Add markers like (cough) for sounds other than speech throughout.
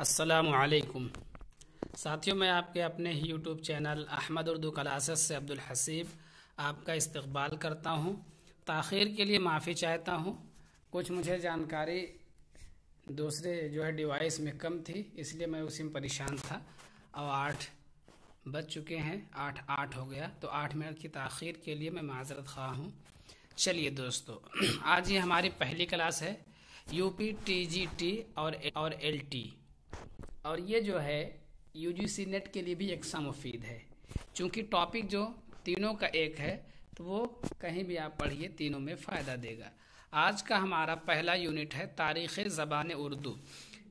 असलकुम साथियों मैं आपके अपने ही YouTube channel Ahmad Urdu classes से अब्दुल हसीब आपका इस्तकबाल करता हूँ तखीर के लिए माफ़ी चाहता हूँ कुछ मुझे जानकारी दूसरे जो है डिवाइस में कम थी इसलिए मैं उसी में परेशान था और आठ बज चुके हैं आठ आठ हो गया तो आठ मिनट की तखिर के लिए मैं माजरत खा हूँ चलिए दोस्तों (clears throat) आज ये हमारी पहली क्लास है यूपी टीजीटी और एल टी और ये जो है यू जी नेट के लिए भी यकसा मुफीद है चूँकि टॉपिक जो तीनों का एक है तो वो कहीं भी आप पढ़िए तीनों में फ़ायदा देगा आज का हमारा पहला यूनिट है तारीख़ ज़बान उर्दू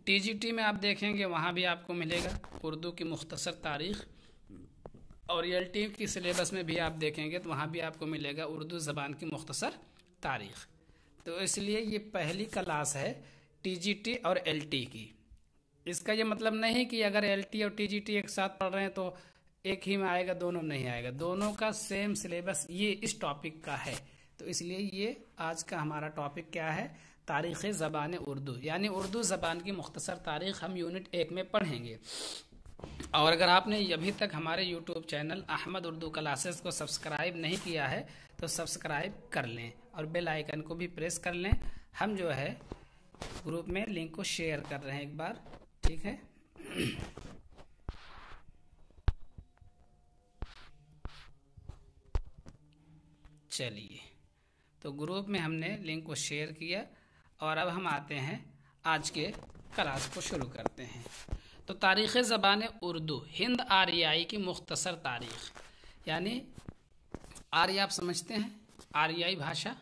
टीजीटी में आप देखेंगे वहाँ भी आपको मिलेगा उर्दू की मुख्तसर तारीख़ और एल टी की सिलेबस में भी आप देखेंगे तो वहाँ भी आपको मिलेगा उर्दू ज़बान की मुख्तसर तारीख़ तो इसलिए ये पहली क्लास है टीजीटी और एलटी की इसका ये मतलब नहीं कि अगर एल और टी एक साथ पढ़ रहे हैं तो एक ही में आएगा दोनों में नहीं आएगा दोनों का सेम सिलेबस ये इस टॉपिक का है तो इसलिए ये आज का हमारा टॉपिक क्या है तारीख़ ज़बान उर्दू यानी उर्दू ज़बान की मुख्तसर तारीख़ हम यूनिट एक में पढ़ेंगे और अगर आपने अभी तक हमारे YouTube channel Ahmad Urdu classes को सब्सक्राइब नहीं किया है तो सब्सक्राइब कर लें और बेल आइकन को भी प्रेस कर लें हम जो है ग्रुप में लिंक को शेयर कर रहे हैं एक बार ठीक है चलिए तो ग्रुप में हमने लिंक को शेयर किया और अब हम आते हैं आज के क्लास को शुरू करते हैं तो तारीख़ ज़बान उर्दू हिंद आर्याई की मुख्तसर तारीख़ यानी आर्य आप समझते हैं आर्याई भाषा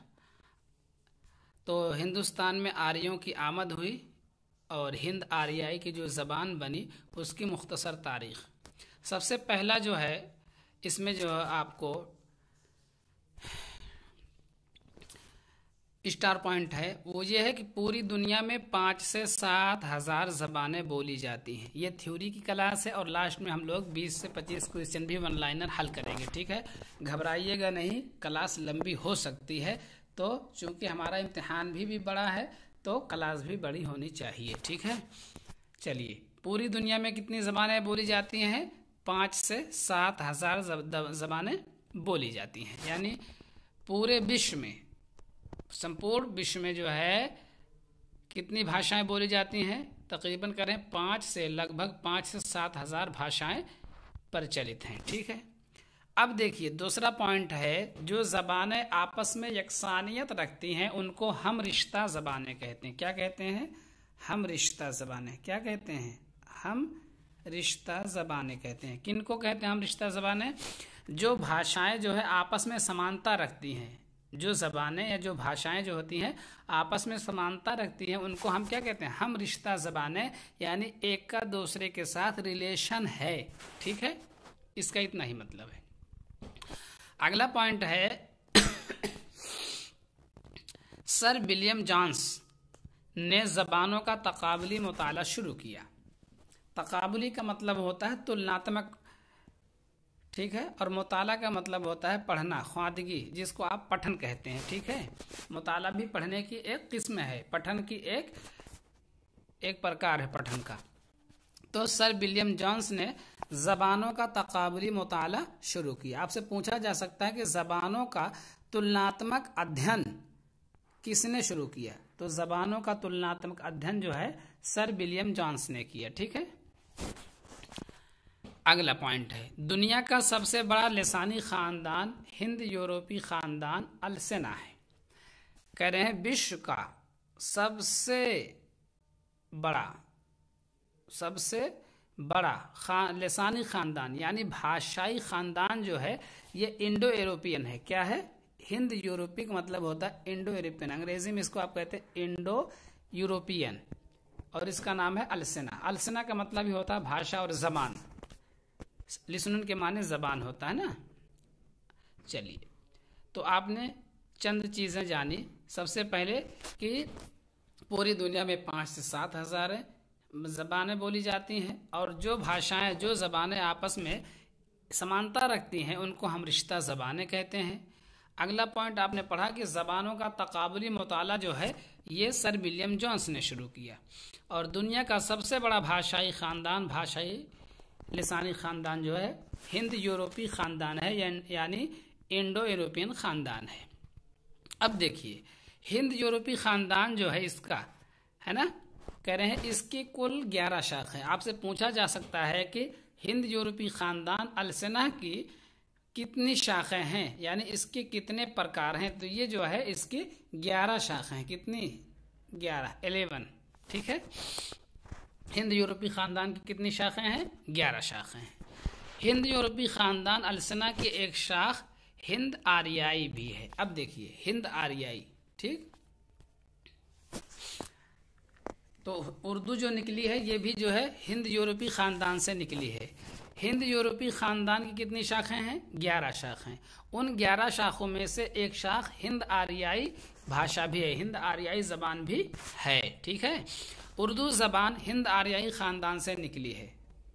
तो हिंदुस्तान में आर्यों की आमद हुई और हिंद आर्याई की जो ज़बान बनी उसकी मुख्तसर तारीख़ सबसे पहला जो है इसमें जो है आपको स्टार पॉइंट है वो ये है कि पूरी दुनिया में पाँच से सात हज़ार जबानें बोली जाती हैं ये थ्योरी की क्लास है और लास्ट में हम लोग बीस से पच्चीस क्वेश्चन भी वन लाइनर हल करेंगे ठीक है घबराइएगा नहीं क्लास लंबी हो सकती है तो चूंकि हमारा इम्तहान भी भी बड़ा है तो क्लास भी बड़ी होनी चाहिए ठीक है चलिए पूरी दुनिया में कितनी ज़बानें बोली जाती हैं पाँच से सात हज़ार ज़बानें बोली जाती हैं यानी पूरे विश्व में संपूर्ण विश्व में जो है कितनी भाषाएं बोली जाती हैं तकरीबन करें पाँच से लगभग पाँच से सात हज़ार भाषाएँ प्रचलित हैं ठीक है अब देखिए दूसरा पॉइंट है जो ज़बानें आपस में यकसानियत रखती हैं उनको हम रिश्ता ज़बानें कहते हैं क्या कहते हैं हम रिश्ता ज़बानें क्या कहते हैं हम रिश्ता ज़बानें कहते हैं किन को कहते हैं हम रिश्ता ज़बानें जो भाषाएं जो है आपस में समानता रखती हैं जो ज़बानें या जो भाषाएं जो होती हैं आपस में समानता रखती हैं उनको हम क्या कहते हैं हम रिश्ता ज़बानें यानी एक का दूसरे के साथ रिलेशन है ठीक है इसका इतना ही मतलब है अगला पॉइंट है सर विलियम जॉन्स ने ज़बानों का तकबली मताल शुरू किया तकबली का मतलब होता है तुलनात्मक ठीक है और मताल का मतलब होता है पढ़ना ख्वादगी जिसको आप पठन कहते हैं ठीक है मताल भी पढ़ने की एक किस्म है पठन की एक एक प्रकार है पठन का तो सर विलियम जॉन्स ने जबानों का तकबली मताल शुरू किया आपसे पूछा जा सकता है कि जबानों का तुलनात्मक अध्ययन किसने शुरू किया तो जबानों का तुलनात्मक अध्ययन जो है सर विलियम जॉन्स ने किया ठीक है अगला पॉइंट है दुनिया का सबसे बड़ा लसानी खानदान हिंद यूरोपी खानदान अलसेना है कह रहे हैं विश्व का सबसे बड़ा सबसे बड़ा खान लसानी ख़ानदान यानी भाषाई ख़ानदान जो है ये इंडो यूरोपियन है क्या है हिंद यूरोपिक मतलब होता है इंडो यूरोपियन अंग्रेजी में इसको आप कहते हैं इंडो यूरोपियन और इसका नाम है अलसेना अलसेना का मतलब ही होता है भाषा और जबान लिसन के माने जबान होता है ना चलिए तो आपने चंद चीज़ें जानी सबसे पहले कि पूरी दुनिया में पाँच से सात हज़ार हैं ज़बानें बोली जाती हैं और जो भाषाएं जो ज़बानें आपस में समानता रखती हैं उनको हम रिश्ता ज़बानें कहते हैं अगला पॉइंट आपने पढ़ा कि ज़बानों का तकबली मताल जो है ये सर विलियम जॉन्स ने शुरू किया और दुनिया का सबसे बड़ा भाषाई ख़ानदान भाषाई लसानी ख़ानदान जो है हिंद यूरोपीय ख़ानदान है यानी इंडो यूरोपियन ख़ानदान है अब देखिए हिंद यूरोपीय ख़ानदान जो है इसका है ना कह रहे हैं इसकी कुल ग्यारह शाख है आपसे पूछा जा सकता है कि हिंद यूरोपी ख़ानदान अलसना की कितनी शाखें हैं यानी इसके कितने प्रकार हैं तो ये जो है इसकी ग्यारह शाखें हैं कितनी ग्यारह एलेवन ठीक है हिंद यूरोपी ख़ानदान की कितनी शाखें हैं ग्यारह शाखें हैं हिंद यूरोपी ख़ानदान अलसना की एक शाख हिंद आर्याई भी है अब देखिए हिंद आर्याई ठीक तो उर्दू जो निकली है ये भी जो है हिंद यूरोपी ख़ानदान से निकली है हिंद यूरोपी ख़ानदान की कितनी शाखें हैं ग्यारह शाखें उन ग्यारह शाखों में से एक शाख हिंद आर्याई भाषा भी है हिंद आर्याई ज़बान भी है ठीक है उर्दू ज़बान हिंद आर्याई ख़ानदान से निकली है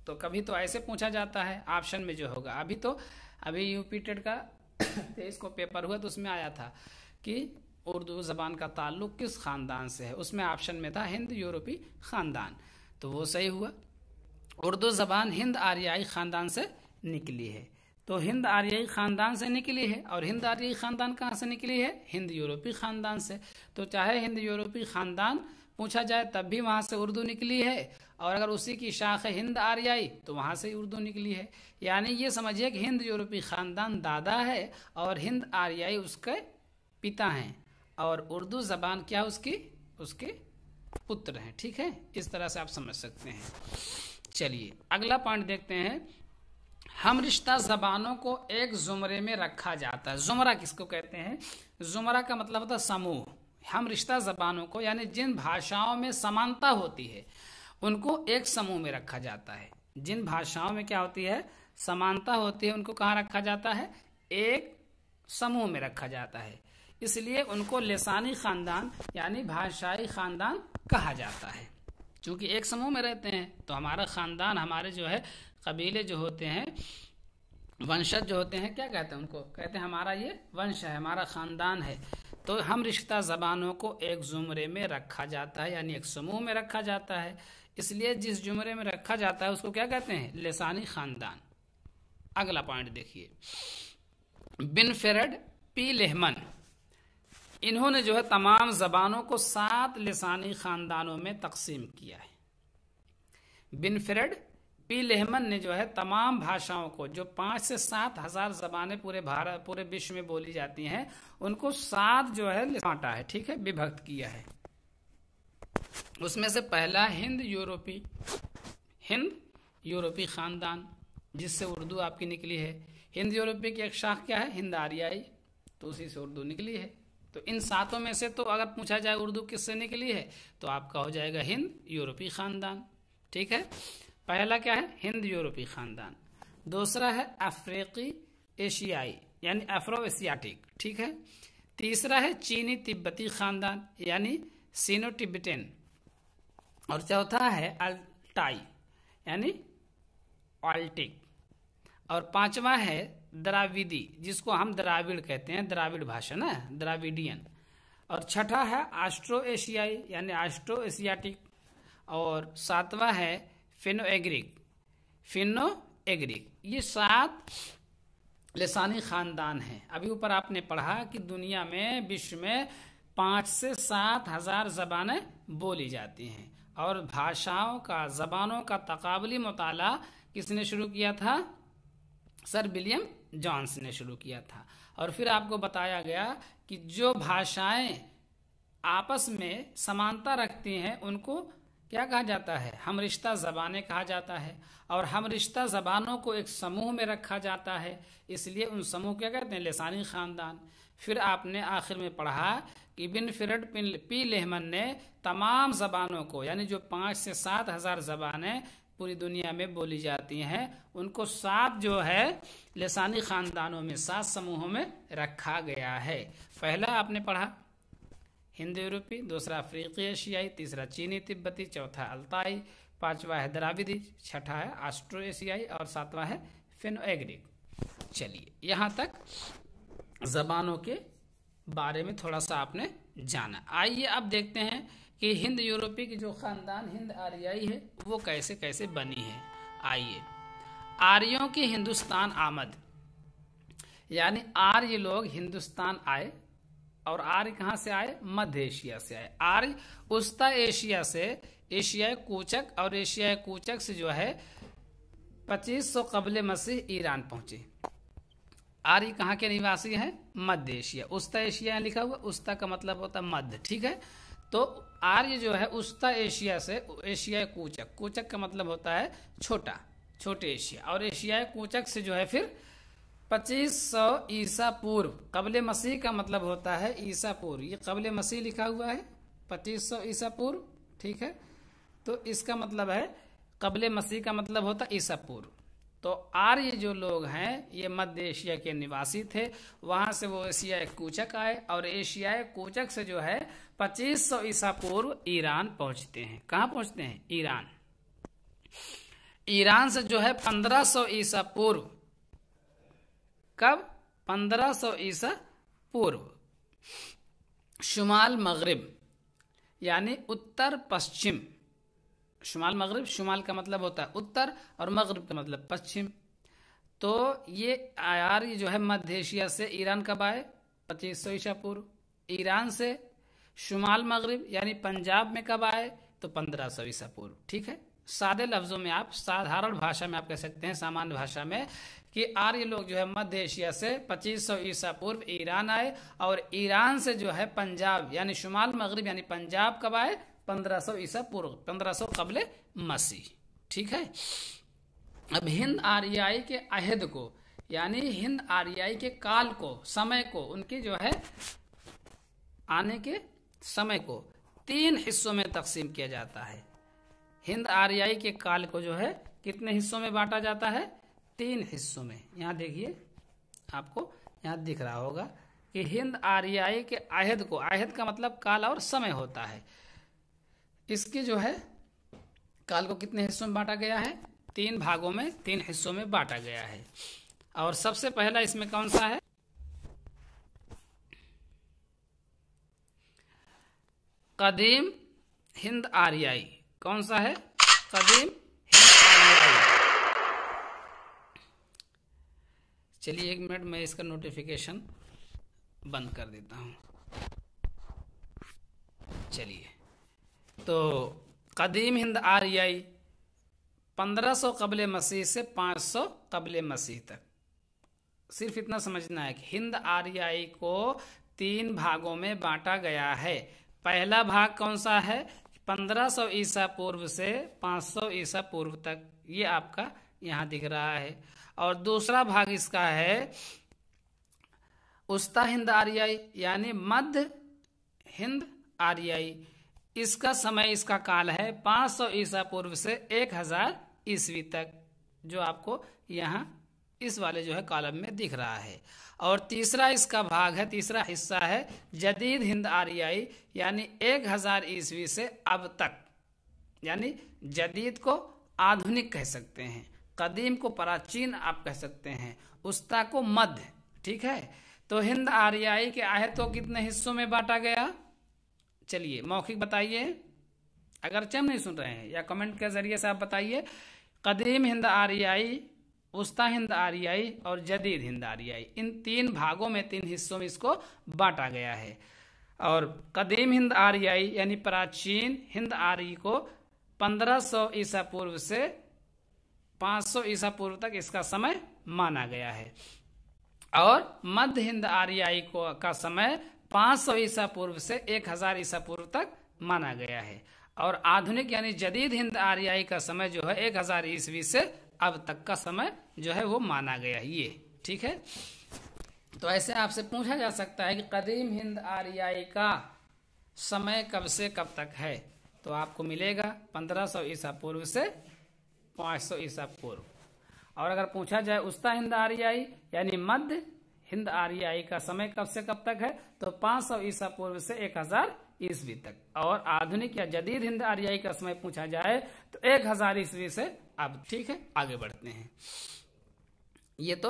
तो कभी तो ऐसे पूछा जाता है ऑप्शन में जो होगा अभी तो अभी यूपीटेड का (coughs) तेईस को पेपर हुआ तो उसमें आया था कि उर्दू ज़बान का ताल्लुक किस ख़ानदान से है उसमें ऑप्शन में था हिंद यूरोपी ख़ानदान तो वो सही हुआ उर्दू ज़बान हिंद आर्याई ख़ानदान से निकली है तो हिंद आर्याई ख़ानदान से निकली है और हिंद आर्याई ख़ानदान कहाँ से निकली है हिंद यूरोपी ख़ानदान से तो चाहे हिंद यूरोपी ख़ानदान पूछा जाए तब भी वहाँ से उर्दू निकली है और अगर उसी की शाख है हिंद आर्याई तो वहाँ से उर्दू निकली है यानी ये समझिए कि हिंद यूरोपी ख़ानदान दादा है और हिंद आर्याई उसके पिता हैं और उर्दू ज़बान क्या उसकी उसके पुत्र हैं ठीक है इस तरह से आप समझ सकते हैं चलिए अगला पॉइंट देखते हैं हम रिश्ता जबानों को एक जुमरे में रखा जाता है जुमरा किसको कहते हैं जुमरा का मतलब होता है समूह हम रिश्ता जबानों को यानी जिन भाषाओं में समानता होती है उनको एक समूह में रखा जाता है जिन भाषाओं में क्या होती है समानता होती है उनको कहाँ रखा जाता है एक समूह में रखा जाता है इसलिए उनको लेसानी खानदान यानी भाषाई खानदान कहा जाता है चूँकि एक समूह में रहते हैं तो हमारा ख़ानदान हमारे जो है कबीले जो होते हैं वंशज जो होते हैं क्या कहते हैं उनको कहते हैं हमारा ये वंश है हमारा ख़ानदान है तो हम रिश्ता ज़बानों को एक ज़ुमरे में रखा जाता है यानी एक समूह में रखा जाता है इसलिए जिस जुमरे में रखा जाता है उसको क्या कहते हैं लेसानी ख़ानदान अगला पॉइंट देखिए बिन फेरड पी लेहमन इन्होंने जो है तमाम जबानों को सात लसानी खानदानों में तकसीम किया है बिनफ्रेड पी लेहमन ने जो है तमाम भाषाओं को जो पांच से सात हजार जबानें पूरे भारत पूरे विश्व में बोली जाती हैं उनको सात जो है बांटा है ठीक है विभक्त किया है उसमें से पहला हिंद यूरोपी हिंद यूरोपी खानदान जिससे उर्दू आपकी निकली है हिंद यूरोपी की एक शाख क्या है हिंद आर्याई तो उसी से उर्दू निकली है तो इन सातों में से तो अगर पूछा जाए उर्दू किस से है तो आपका हो जाएगा हिंद यूरोपीय ख़ानदान ठीक है पहला क्या है हिंद यूरोपीय ख़ानदान दूसरा है अफ्रीकी एशियाई यानी अफ्रो एशियाटिक ठीक है तीसरा है चीनी तिब्बती ख़ानदान यानी सीनो टिब्बटन और चौथा है अल्टाई यानी ऑल्टिक और पांचवा है द्राविदी जिसको हम द्राविड़ कहते हैं द्राविड़ भाषा ना द्राविडियन और छठा है आस्ट्रो एशियाई यानी आस्ट्रो एशियाटिक और सातवां है फिनो एग्रिक फिनो एग्रिक ये सात लसानी ख़ानदान हैं अभी ऊपर आपने पढ़ा कि दुनिया में विश्व में पाँच से सात हज़ार जबान बोली जाती हैं और भाषाओं का ज़बानों का तकबली मताला किसने शुरू किया था सर विलियम जॉन्स ने शुरू किया था और फिर आपको बताया गया कि जो भाषाएं आपस में समानता रखती हैं उनको क्या कहा जाता है हम रिश्ता जबानें कहा जाता है और हम रिश्ता जबानों को एक समूह में रखा जाता है इसलिए उन समूह क्या कहते हैं लसानी ख़ानदान फिर आपने आखिर में पढ़ा कि बिन फिरड पी लेहमन ने तमाम जबानों को यानी जो पाँच से सात हज़ार जबानें पूरी दुनिया में बोली जाती हैं उनको सात जो है लसानी ख़ानदानों में सात समूहों में रखा गया है पहला आपने पढ़ा हिंदू यूरोपी दूसरा अफ्रीकी एशियाई तीसरा चीनी तिब्बती चौथा अल्ताई पांचवा है द्राविदी छठा है आस्ट्रो एशियाई और सातवा है फिनोएग्रिक चलिए यहाँ तक जबानों के बारे में थोड़ा सा आपने जाना आइए अब देखते हैं कि हिंद यूरोपी की जो ख़ानदान हिंद आर्याई है वो कैसे कैसे बनी है आइए आर्यों की हिंदुस्तान आमद यानी आर्य लोग हिंदुस्तान आए और आर्य कहाँ से आए मध्य एशिया से आए आर्य उस्ता एशिया से एशियाई कूचक और एशियाई कूचक से जो है 2500 कबल मसीह ईरान पहुंचे आर्य कहाँ के निवासी हैं मध्य एशिया उस्ता एशिया लिखा हुआ उस्ता का मतलब होता है मध्य ठीक है तो आर्य जो है उस्ता एशिया से एशियाई कूचक कूचक का मतलब होता है छोटा छोटे एशिया और एशियाई कोचक से जो है फिर 2500 ईसा पूर्व कबल मसीह का मतलब होता है ईसा पूर्व ये कबल मसीह लिखा हुआ है 2500 ईसा पूर्व ठीक है तो इसका मतलब है कबल मसीह का मतलब होता ईसा पूर्व तो आर्य जो लोग हैं ये मध्य एशिया के निवासी थे वहां से वो एशियाई कोचक आए और एशियाई कोचक से जो है 2500 ईसा पूर्व ईरान पहुंचते हैं कहाँ पहुंचते हैं ईरान ईरान से जो है 1500 सौ ईसा पूर्व कब 1500 सौ ईसा पूर्व शुमाल मगरब यानी उत्तर पश्चिम शुमाल मगरब शुमाल का मतलब होता है उत्तर और मगरब का मतलब पश्चिम तो ये आयार ये जो है मध्य एशिया से ईरान कब आए पच्चीस सौ ईसा पूर्व ईरान से शुमाल मगरब यानी पंजाब में कब आए तो पंद्रह सौ ईसा पूर्व ठीक है सादे लफ्ज़ों में आप साधारण भाषा में आप कह सकते हैं सामान्य भाषा में कि आर्य लोग जो है मध्य एशिया से 2500 ईसा पूर्व ईरान आए और ईरान से जो है पंजाब यानी शुमाल मगरब यानी पंजाब कब आए 1500 ईसा पूर्व 1500 कबल मसीह ठीक है अब हिंद आर्याई के अहद को यानी हिंद आर्याई के काल को समय को उनके जो है आने के समय को तीन हिस्सों में तकसीम किया जाता है हिंद आर्याई के काल को जो है कितने हिस्सों में बांटा जाता है तीन हिस्सों में यहाँ देखिए आपको यहाँ दिख रहा होगा कि हिंद आर्याई के आहद को आहद का मतलब काल और समय होता है इसके जो है काल को कितने हिस्सों में बांटा गया है तीन भागों में तीन हिस्सों में बांटा गया है और सबसे पहला इसमें कौन सा है कदीम हिंद आर्याई कौन सा है कदीम चलिए एक मिनट मैं इसका नोटिफिकेशन बंद कर देता हूँ चलिए तो कदीम हिंद आरियाई 1500 कबल मसीह से 500 कबल मसीह तक सिर्फ इतना समझना है कि हिंद आर्याई को तीन भागों में बांटा गया है पहला भाग कौन सा है 1500 ईसा पूर्व से 500 ईसा पूर्व तक ये आपका यहाँ दिख रहा है और दूसरा भाग इसका है उस्ता हिंद आर्याई यानी मध्य हिंद आर्याई इसका समय इसका काल है 500 ईसा पूर्व से 1000 ईस्वी तक जो आपको यहाँ इस वाले जो है कॉलम में दिख रहा है और तीसरा इसका भाग है तीसरा हिस्सा है जदीद हिंद आर्याई यानी एक हज़ार ईस्वी से अब तक यानी जदीद को आधुनिक कह सकते हैं कदीम को प्राचीन आप कह सकते हैं उस्ता को मध्य ठीक है तो हिंद आर्याई के आहत को कितने हिस्सों में बांटा गया चलिए मौखिक बताइए अगर चम नहीं सुन रहे हैं या कमेंट के जरिए से आप बताइए कदीम हिंद आर्याई उस्ता हिंद आर्याई और जदीद हिंद आर्याई इन तीन भागों में तीन हिस्सों में इसको बांटा गया है और कदीम हिंद आर्याई यानी प्राचीन हिंद आर्य को 1500 ईसा पूर्व से 500 ईसा पूर्व तक इसका समय माना गया है और मध्य हिंद आर्याई को का समय 500 ईसा पूर्व से 1000 ईसा पूर्व तक माना गया है और आधुनिक यानी जदीद हिंद आर्याई का समय जो है 1000 ईसवी से अब तक का समय जो है वो माना गया ये ठीक है तो ऐसे आपसे पूछा जा सकता है कि कदीम हिंद आर्याई का समय कब से कब तक है तो आपको मिलेगा 1500 ईसा पूर्व से 500 ईसा पूर्व और अगर पूछा जाए उस्ता हिंद आर्याई यानी मध्य हिंद आर्याई का समय कब से कब तक है तो 500 ईसा पूर्व से 1000 ईस्वी तक और आधुनिक या जदीद हिंद आर्याई का समय पूछा जाए तो 1000 ईस्वी से अब ठीक है आगे बढ़ते हैं ये तो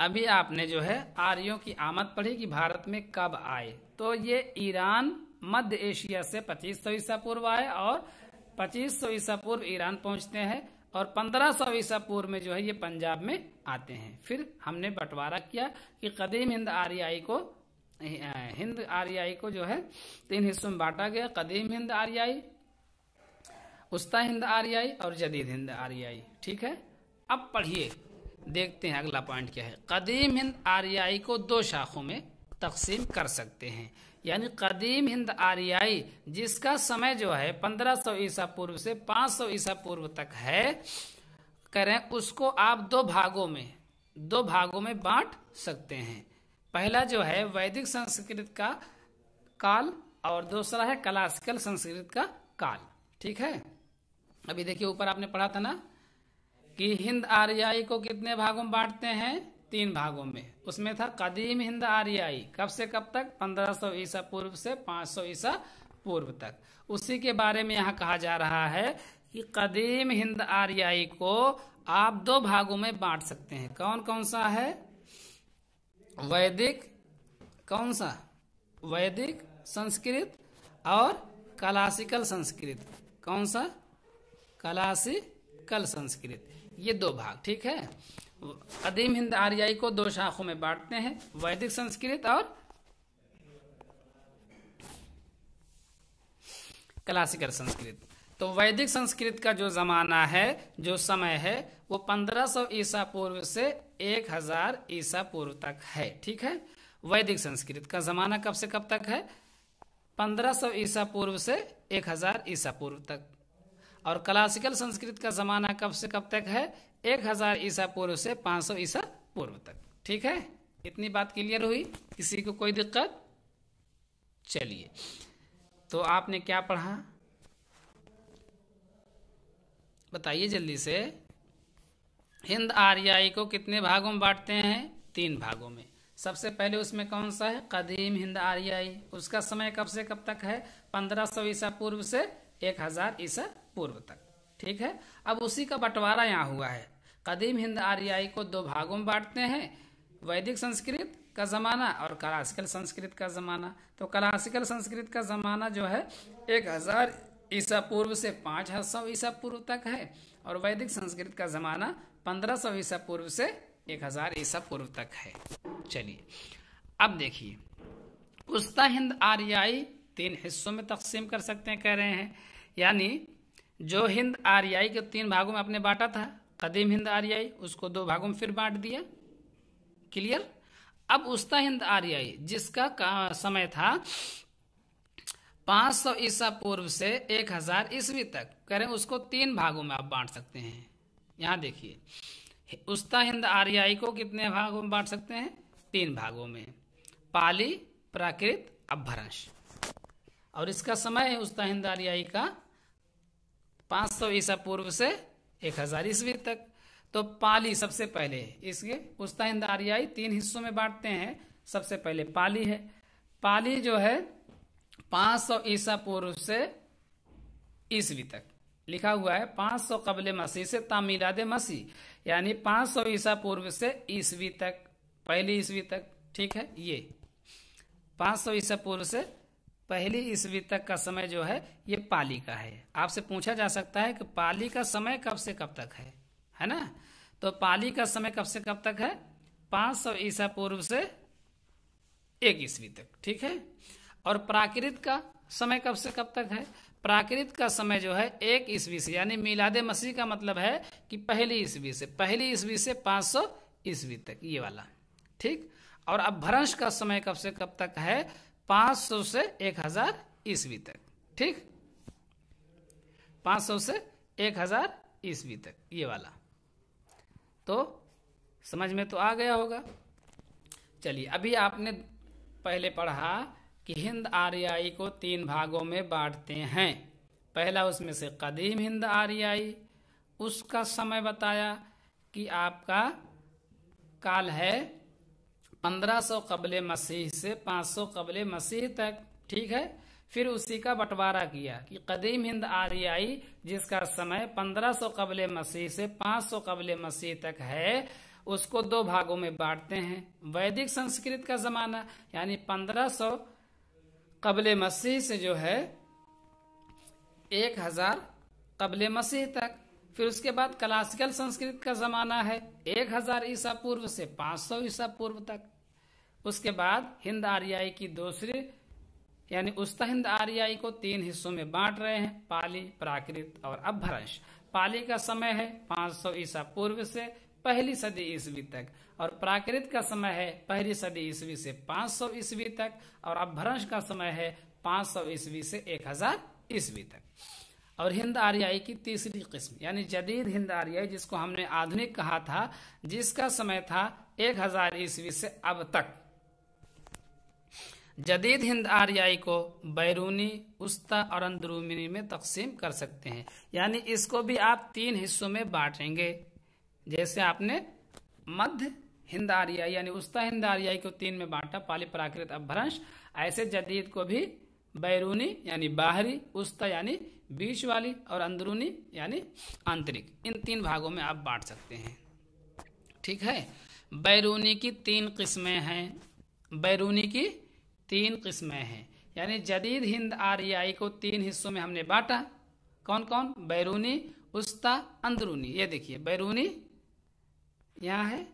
अभी आपने जो है आर्यों की आमद पढ़ी कि भारत में कब आए तो ये ईरान मध्य एशिया से 2500 ईसा पूर्व आए और 2500 ईसा पूर्व ईरान पहुंचते हैं और 1500 ईसा पूर्व में जो है ये पंजाब में आते हैं फिर हमने बंटवारा किया कि कदीम हिंद आर्याई को हिंद आर्याई को जो है तीन हिस्सों में बांटा गया कदीम हिंद आर्याई उस्ता हिंद आर्याई और जदीद हिंद आर्याई ठीक है अब पढ़िए देखते हैं अगला पॉइंट क्या है कदीम हिंद आर्याई को दो शाखों में तकसीम कर सकते हैं यानी कदीम हिंद आर्याई जिसका समय जो है 1500 ईसा पूर्व से 500 ईसा पूर्व तक है करें उसको आप दो भागों में दो भागों में बांट सकते हैं पहला जो है वैदिक संस्कृत का काल और दूसरा है क्लासिकल संस्कृत का काल ठीक है अभी देखिए ऊपर आपने पढ़ा था ना कि हिंद आर्याई को कितने भागों में बांटते हैं तीन भागों में उसमें था कदीम हिंद आर्याई कब से कब तक 1500 ईसा पूर्व से 500 ईसा पूर्व तक उसी के बारे में यहाँ कहा जा रहा है कि कदीम हिंद आर्याई को आप दो भागों में बांट सकते हैं कौन कौन सा है वैदिक कौन सा वैदिक संस्कृत और क्लासिकल संस्कृत कौन सा कला से कल संस्कृत ये दो भाग ठीक है अधिम हिंद आर्याई को दो शाखों में बांटते हैं वैदिक संस्कृत और क्लासिकल संस्कृत तो वैदिक संस्कृत का जो जमाना है जो समय है वो 1500 ईसा पूर्व से 1000 ईसा पूर्व तक है ठीक है वैदिक संस्कृत का जमाना कब से कब तक है 1500 ईसा पूर्व से 1000 ईसा पूर्व तक और क्लासिकल संस्कृत का जमाना कब से कब तक है एक हजार ईसा पूर्व से 500 सौ ईसा पूर्व तक ठीक है इतनी बात क्लियर हुई किसी को कोई दिक्कत चलिए तो आपने क्या पढ़ा बताइए जल्दी से हिंद आर्याई को कितने भागों में बांटते हैं तीन भागों में सबसे पहले उसमें कौन सा है कदीम हिंद आर्याई उसका समय कब से कब तक है पंद्रह सौ ईसा पूर्व से एक हजार ईसा पूर्व तक ठीक है अब उसी का बंटवारा यहाँ हुआ है कदीम हिंद आर्याई को दो भागों में बांटते हैं वैदिक संस्कृत का ज़माना और क्लासिकल संस्कृत का ज़माना तो क्लासिकल संस्कृत का ज़माना जो है एक हज़ार ईसा पूर्व से पाँच सौ ईसा पूर्व तक है और वैदिक संस्कृत का ज़माना पंद्रह सौ ईसा पूर्व से एक हज़ार ईसा पूर्व तक है चलिए अब देखिए उस्ता हिंद आर्याई तीन हिस्सों में तकसीम कर सकते हैं कह रहे हैं यानी जो हिंद आर्याई के तीन भागों में आपने बांटा था कदीम हिंद आर्याई उसको दो भागों में फिर बांट दिया क्लियर अब उस्ता हिंद आर्याई जिसका का समय था 500 ईसा पूर्व से 1000 ईस्वी तक करें उसको तीन भागों में आप बांट सकते हैं यहां देखिए उस्ता हिंद आर्याई को कितने भागों में बांट सकते हैं तीन भागों में पाली प्राकृत अभ्रंश और इसका समय है उस्ता हिंद आर्याई का पांच सौ ईसा पूर्व से एक हजार ईस्वी तक तो पाली सबसे पहले इसके उस्ता हिंद आर्याई तीन हिस्सों में बांटते हैं सबसे पहले पाली है पाली जो है 500 ईसा पूर्व से ईस्वी तक लिखा हुआ है 500 कबल मसीह से तामीलाद मसीह यानी 500 ईसा पूर्व से ईस्वी तक पहली ईस्वी तक ठीक है ये 500 ईसा पूर्व से पहली ईस्वी तक का समय जो है ये पाली का है आपसे पूछा जा सकता है कि पाली का समय कब से कब तक है है ना तो पाली का समय कब से कब तक है 500 सौ ईसा पूर्व से एक ईस्वी तक ठीक है और प्राकृत का समय कब से कब तक है प्राकृत का समय जो है एक ईस्वी से यानी मिलादे मसीह का मतलब है कि पहली ईस्वी से पहली ईस्वी से 500 सौ ईस्वी तक ये वाला ठीक और अब भ्रंश का समय कब से कब तक है 500 से 1000 ईस्वी तक ठीक 500 से 1000 ईस्वी तक ये वाला तो समझ में तो आ गया होगा चलिए अभी आपने पहले पढ़ा कि हिंद आर्याई को तीन भागों में बांटते हैं पहला उसमें से कदीम हिंद आर्याई उसका समय बताया कि आपका काल है पंद्रह सौ कबल मसीह से सौ कबल मसीह तक ठीक है फिर उसी का बंटवारा किया कि कदीम हिंद आर्याई जिसका समय पंद्रह सौ कबल मसीह से सौ कबल मसीह तक है उसको दो भागों में बांटते हैं वैदिक संस्कृत का जमाना यानी सौ कबल मसीह से जो है एक हजार कबल मसीह तक फिर उसके बाद क्लासिकल संस्कृत का जमाना है 1000 हजार ईसा पूर्व से 500 ईसा पूर्व तक उसके बाद हिंद आर्याई की दूसरी यानी उस्ता हिंद आर्याई को तीन हिस्सों में बांट रहे हैं पाली प्राकृत और अभ्रंश पाली का समय है 500 ईसा पूर्व से पहली सदी ईस्वी तक और प्राकृत का समय है पहली सदी ईस्वी से 500 ईस्वी तक और अभ्रंश का समय है 500 ईस्वी से 1000 ईस्वी तक और हिंद आर्याई की तीसरी किस्म यानी जदीद हिंद आर्याई जिसको हमने आधुनिक कहा था जिसका समय था 1000 हजार ईस्वी से अब तक जदीद हिंद आर्याई को बैरूनी उस्ता और अंदरूनी में तकसीम कर सकते हैं यानी इसको भी आप तीन हिस्सों में बांटेंगे जैसे आपने मध्य हिंद आर्याई यानी उस्ता हिंद आर्याई को तीन में बांटा पाली प्राकृत अभ्रंश ऐसे जदीद को भी बैरूनी यानी बाहरी उस्ता यानी बीच वाली और अंदरूनी यानी आंतरिक इन तीन भागों में आप बांट सकते हैं ठीक है बैरूनी की तीन किस्में हैं बैरूनी की तीन किस्में हैं यानी जदीद हिंद आरियाई को तीन हिस्सों में हमने बांटा कौन कौन बैरूनी उस्ता अंदरूनी ये देखिए बैरूनी यहाँ है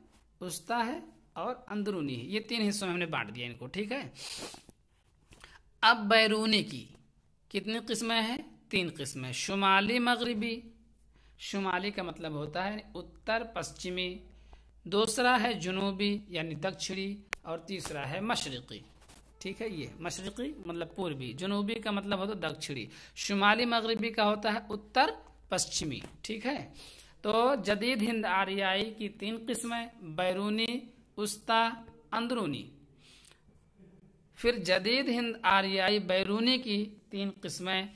उस्ता है और अंदरूनी है ये तीन हिस्सों में हमने बांट दिया इनको ठीक है अब बैरूनी की कितनी किस्में हैं तीन किस्में शुमाली मगरबी शुमाली का मतलब होता है उत्तर पश्चिमी दूसरा है जुनूबी यानी दक्षिणी और तीसरा है मशरक़ी ठीक है ये मशरक़ी मतलब पूर्वी जुनूबी का मतलब होता है दक्षिणी शुमाली मगरबी का होता है उत्तर पश्चिमी ठीक है तो जदीद हिंद आर्याई की तीन किस्में बैरूनी उस्ता अंदरूनी फिर जदीद हिंद आर्याई बैरूनी की तीन किस्में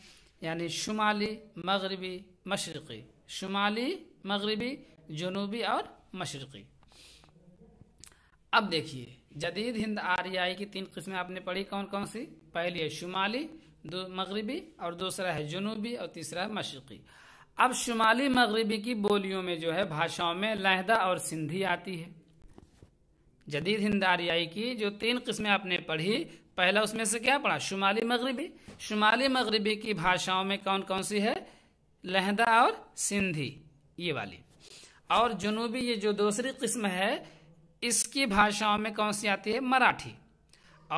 यानी शुमाली मगरबी मशरक़ी शुमाली मगरबी जनूबी और मशरक़ी अब देखिए जदीद हिंद आर्याई की तीन किस्में आपने पढ़ी कौन कौन सी पहली है शुमाली मगरबी और दूसरा है जनूबी और तीसरा है मशरक़ी अब शुमाली मगरबी की बोलियों में जो है भाषाओं में लहदा और सिंधी आती है जदीद हिंद आर्याई की जो तीन किस्में आपने पढ़ी पहला उसमें से क्या पढ़ा शुमाली मगरबी शुमाली मगरबी की भाषाओं में कौन कौन सी है लहदा और सिंधी ये वाली और जुनूबी ये जो दूसरी किस्म है इसकी भाषाओं में कौन सी आती है मराठी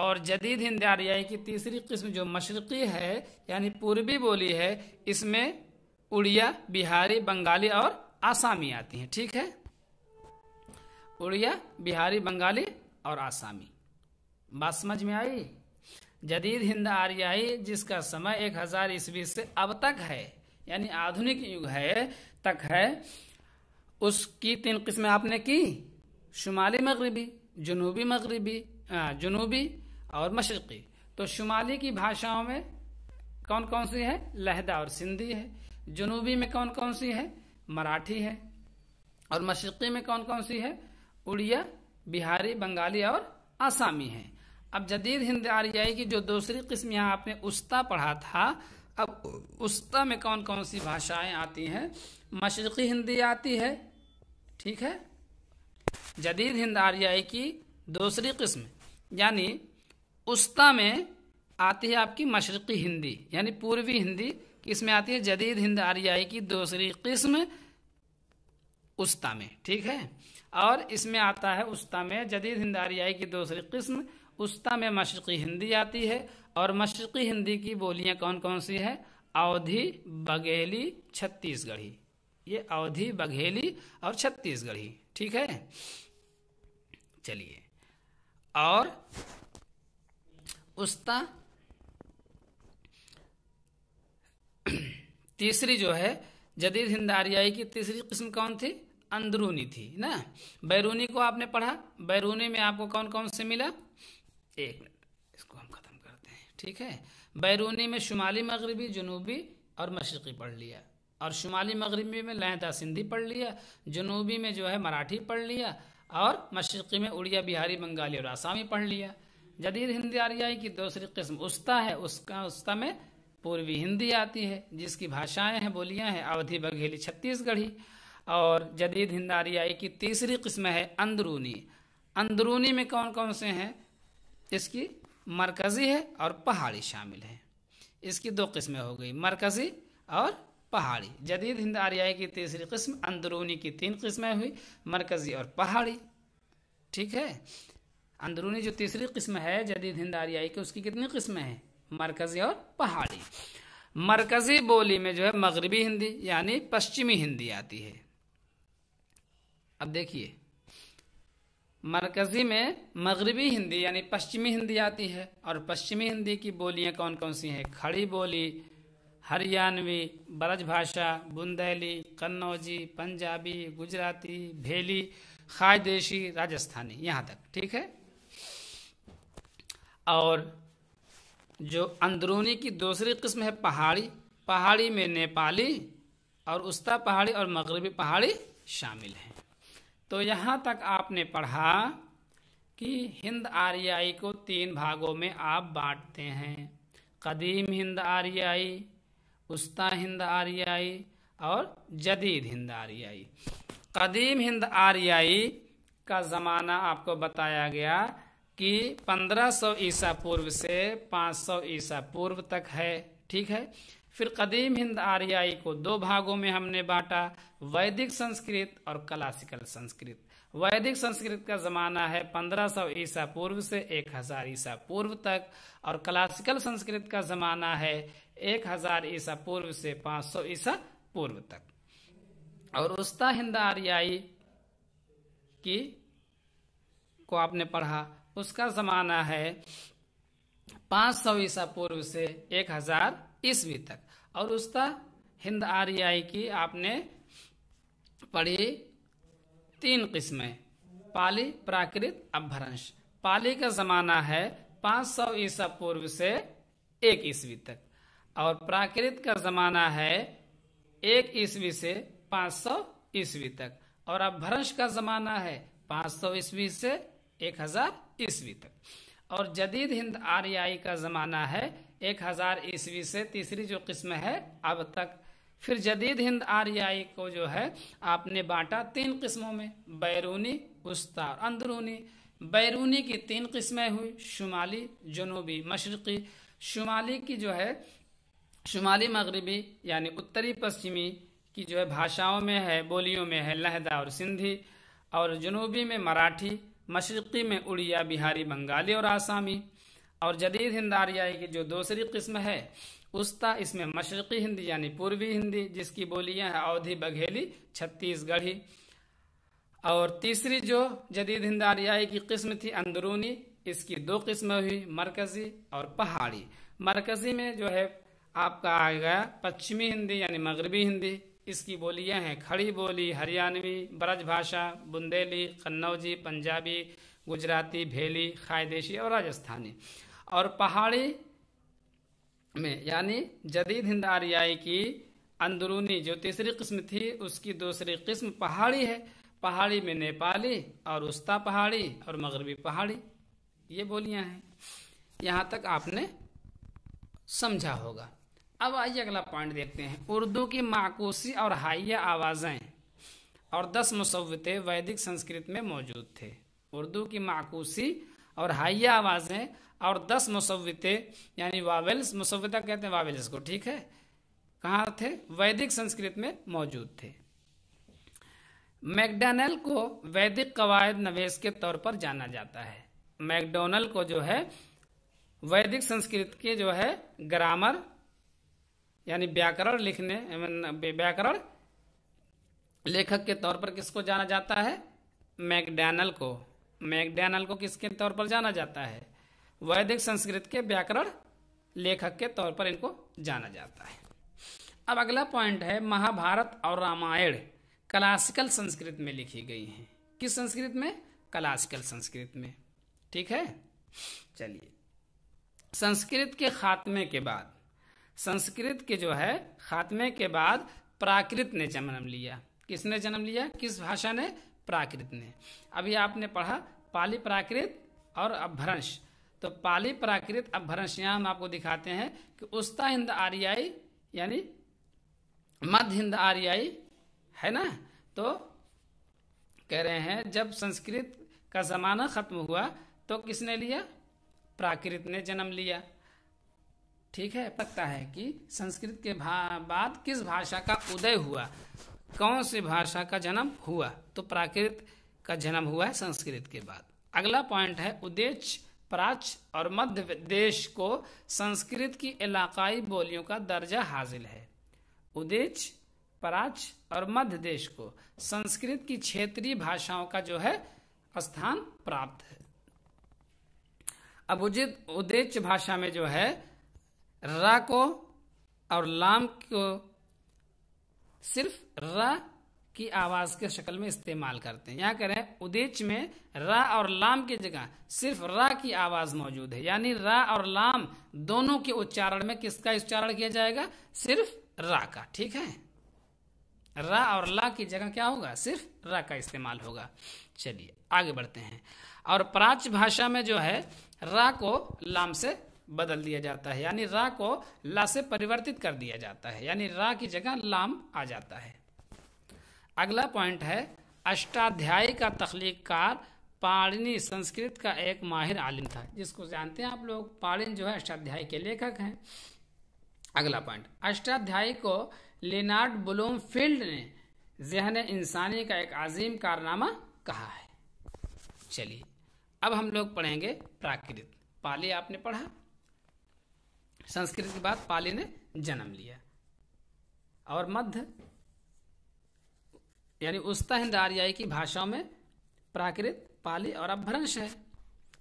और जदीद हिंद आर्याई की तीसरी किस्म जो मशरक़ी है यानी पूर्वी बोली है इसमें उड़िया बिहारी बंगाली और आसामी आती हैं ठीक है उड़िया बिहारी बंगाली और आसामी बात समझ में आई जदीद हिंद आर्याई जिसका समय एक हजार ईस्वी से अब तक है यानी आधुनिक युग है तक है उसकी तीन किस्में आपने की शुमाली मगरबी जुनूबी मगरबी जुनूबी और मशरक़ी तो शुमाली की भाषाओं में कौन कौन सी है लहदा और सिंधी है जुनूबी में कौन कौन सी है मराठी है और मशरक़ी में कौन कौन सी है उड़िया बिहारी बंगाली और आसामी हैं अब जदीद हिंद आरियाई की जो दूसरी किस्म यहाँ आपने उस्ता पढ़ा था अब उस्ता में कौन कौन सी भाषाएं आती हैं मशरक़ी हिंदी आती है ठीक है जदीद हिंद आरियाई की दूसरी किस्म यानी उस्ता में आती है आपकी मशरक़ी हिंदी यानी पूर्वी हिंदी इसमें आती है जदीद हिंद आरियाई की दूसरी किस्म उस्ता में ठीक है और इसमें आता है उस्ता में जदीद हिंद आरियाई की दूसरी किस्म उस्ता में मशरक़ी हिंदी आती है और मशरक़ी हिंदी की बोलियाँ कौन कौन सी है अवधी बघेली छत्तीसगढ़ी ये अवधी बघेली और छत्तीसगढ़ी ठीक है चलिए और उस्ता (clears throat) तीसरी जो है जदीद हिंद आर्याई की तीसरी किस्म कौन थी अंदरूनी थी ना बैरूनी को आपने पढ़ा बैरूनी में आपको कौन कौन से मिला एक मिनट इसको हम ख़त्म करते हैं ठीक है बैरूनी में शुमाली मगरबी जनूबी और मशरक़ी पढ़ लिया और शुमाली मगरबी में लहता सिंधी पढ़ लिया जनूबी में जो है मराठी पढ़ लिया और मशरक़ी में उड़िया बिहारी बंगाली और आसामी पढ़ लिया जदीद हिंदी आर्याई की दूसरी किस्म उस्ता है उसका उस्ता में पूर्वी हिंदी आती है जिसकी भाषाएं हैं बोलियां हैं अवधि बघेली छत्तीसगढ़ी और जदीद हिंद आर्याई की तीसरी किस्म है अंदरूनी अंदरूनी में कौन कौन से हैं इसकी मरकज़ी है और पहाड़ी शामिल है इसकी दो किस्में हो गई मरकज़ी और पहाड़ी जदीद हिंद आर्याई की तीसरी किस्म अंदरूनी की तीन किस्में हुई मरकज़ी और पहाड़ी ठीक है अंदरूनी जो तीसरी किस्म है जदीद हिंद आर्याई की उसकी कितनी किस्में हैं मरकज़ी और पहाड़ी मरकज़ी बोली में जो है मगरबी हिंदी यानी पश्चिमी हिंदी आती है अब देखिए मरकज़ी में मगरबी हिंदी यानी पश्चिमी हिंदी आती है और पश्चिमी हिंदी की बोलियाँ कौन कौन सी हैं खड़ी बोली हरियाणवी ब्रज भाषा बुंदेली कन्नौजी पंजाबी गुजराती भेली खायदेशी राजस्थानी यहाँ तक ठीक है और जो अंदरूनी की दूसरी किस्म है पहाड़ी पहाड़ी में नेपाली और उस्ता पहाड़ी और मगरबी पहाड़ी शामिल हैं तो यहाँ तक आपने पढ़ा कि हिंद आर्याई को तीन भागों में आप बांटते हैं कदीम हिंद आर्याई उस्ता हिंद आर्याई और जदीद हिंद आर्याई कदीम हिंद आर्याई का ज़माना आपको बताया गया कि 1500 ईसा पूर्व से 500 ईसा पूर्व तक है ठीक है फिर कदीम हिंद आर्याई को दो भागों में हमने बांटा वैदिक संस्कृत और क्लासिकल संस्कृत वैदिक संस्कृत का ज़माना है 1500 ईसा पूर्व से 1000 ईसा पूर्व तक और क्लासिकल संस्कृत का ज़माना है 1000 ईसा पूर्व से 500 ईसा पूर्व तक और उस्ता हिंद आर्याई की को आपने पढ़ा उसका ज़माना है 500 ईसा पूर्व से 1000 ईस्वी तक और उसका हिंद आर्याई की आपने पढ़ी तीन किस्में पाली प्राकृत अभ्रंश पाली का जमाना है 500 ईसा पूर्व से एक ईस्वी तक और प्राकृत का जमाना है एक ईस्वी से 500 ईस्वी तक और अभ्रंश का जमाना है 500 ईस्वी से 1000 ईस्वी तक और जदीद हिंद आर्याई का जमाना है एक हजार ईस्वी से तीसरी जो किस्म है अब तक फिर जदीद हिंद आर्याई को जो है आपने बांटा तीन किस्मों में बैरूनी उस्ता और अंदरूनी बैरूनी की तीन किस्में हुई शुमाली जनूबी मशरक़ी शुमाली की जो है शुमाली मगरबी यानी उत्तरी पश्चिमी की जो है भाषाओं में है बोलियों में है लहदा और सिंधी और जनूबी में मराठी मशरक़ी में उड़िया बिहारी बंगाली और आसामी और जदीद हिंद आर्याई की जो दूसरी किस्म है उसता इसमें मशरक़ी हिंदी यानी पूर्वी हिंदी जिसकी बोलियां हैं अवधी बघेली छत्तीसगढ़ी और तीसरी जो जदीद हिंद आर्याई की किस्म थी अंदरूनी इसकी दो किस्में हुई मरकज़ी और पहाड़ी मरकज़ी में जो है आपका आ गया पश्चिमी हिंदी यानी मगरबी हिंदी इसकी बोलियां हैं खड़ी बोली हरियाणवी ब्रज भाषा बुंदेली कन्नौजी पंजाबी गुजराती भेली खायदेशी और राजस्थानी और पहाड़ी में यानी जदीद हिंद आर्याई की अंदरूनी जो तीसरी किस्म थी उसकी दूसरी किस्म पहाड़ी है पहाड़ी में नेपाली और उस्ता पहाड़ी और मगरबी पहाड़ी ये बोलियां हैं यहाँ तक आपने समझा होगा अब आइए अगला पॉइंट देखते हैं उर्दू की माकूसी और हाइया आवाज़ें और दस मुसवते वैदिक संस्कृत में मौजूद थे उर्दू की माकूसी और हाइया आवाज़ें और दस मुसविते यानी वावेल्स मुसविता कहते हैं वावेल्स को ठीक है कहाँ थे वैदिक संस्कृत में मौजूद थे मैकडोनल को वैदिक कवायद नवेश के तौर पर जाना जाता है मैकडोनल को जो है वैदिक संस्कृत के जो है ग्रामर यानी व्याकरण लिखने व्याकरण लेखक के तौर पर किसको जाना जाता है मैकडोनल को मैकडैनल को किसके तौर पर जाना जाता है वैदिक संस्कृत के व्याकरण लेखक के तौर पर इनको जाना जाता है अब अगला पॉइंट है महाभारत और रामायण क्लासिकल संस्कृत में लिखी गई हैं किस संस्कृत में क्लासिकल संस्कृत में ठीक है चलिए संस्कृत के खात्मे के बाद संस्कृत के जो है खात्मे के बाद प्राकृत ने जन्म लिया किसने जन्म लिया किस भाषा ने प्राकृत ने अभी आपने पढ़ा पाली प्राकृत और अभ्रंश तो पाली प्राकृत अब भरणश्याम आपको दिखाते हैं कि उस्ता हिंद आर्याई यानी मध्य हिंद आर्याई है ना तो कह रहे हैं जब संस्कृत का जमाना खत्म हुआ तो किसने लिया प्राकृत ने जन्म लिया ठीक है पता है कि संस्कृत के बाद किस भाषा का उदय हुआ कौन सी भाषा का जन्म हुआ तो प्राकृत का जन्म हुआ है संस्कृत के बाद अगला पॉइंट है उद्देश्य प्राच्य और मध्य देश को संस्कृत की इलाकाई बोलियों का दर्जा हासिल है उदेच प्राच्य और मध्य देश को संस्कृत की क्षेत्रीय भाषाओं का जो है स्थान प्राप्त है अब उचित उदेच भाषा में जो है रा को और लाम को सिर्फ र की आवाज के शक्ल में इस्तेमाल करते हैं यहाँ करें उदेच में रा और लाम की जगह सिर्फ रा की आवाज मौजूद है यानी रा और लाम दोनों के उच्चारण में किसका उच्चारण किया जाएगा सिर्फ रा का ठीक है रा और ला की जगह क्या होगा सिर्फ रा का इस्तेमाल होगा चलिए आगे बढ़ते हैं और प्राच भाषा में जो है रा को लाम से बदल दिया जाता है यानी रा को ला से परिवर्तित कर दिया जाता है यानी रा की जगह लाम आ जाता है अगला पॉइंट है अष्टाध्याय का कार पाणिनी संस्कृत का एक माहिर आलिम था जिसको जानते हैं आप लोग पाणिन जो है अष्टाध्याय के लेखक हैं अगला पॉइंट अष्टाध्यायी को लेनार्ड बुलोम फील्ड ने जहन इंसानी का एक अजीम कारनामा कहा है चलिए अब हम लोग पढ़ेंगे प्राकृत पाली आपने पढ़ा संस्कृत के बाद पाली ने जन्म लिया और मध्य यानी उस्ता हिंद आर्याई की भाषाओं में प्राकृत पाली और अभ्रंश है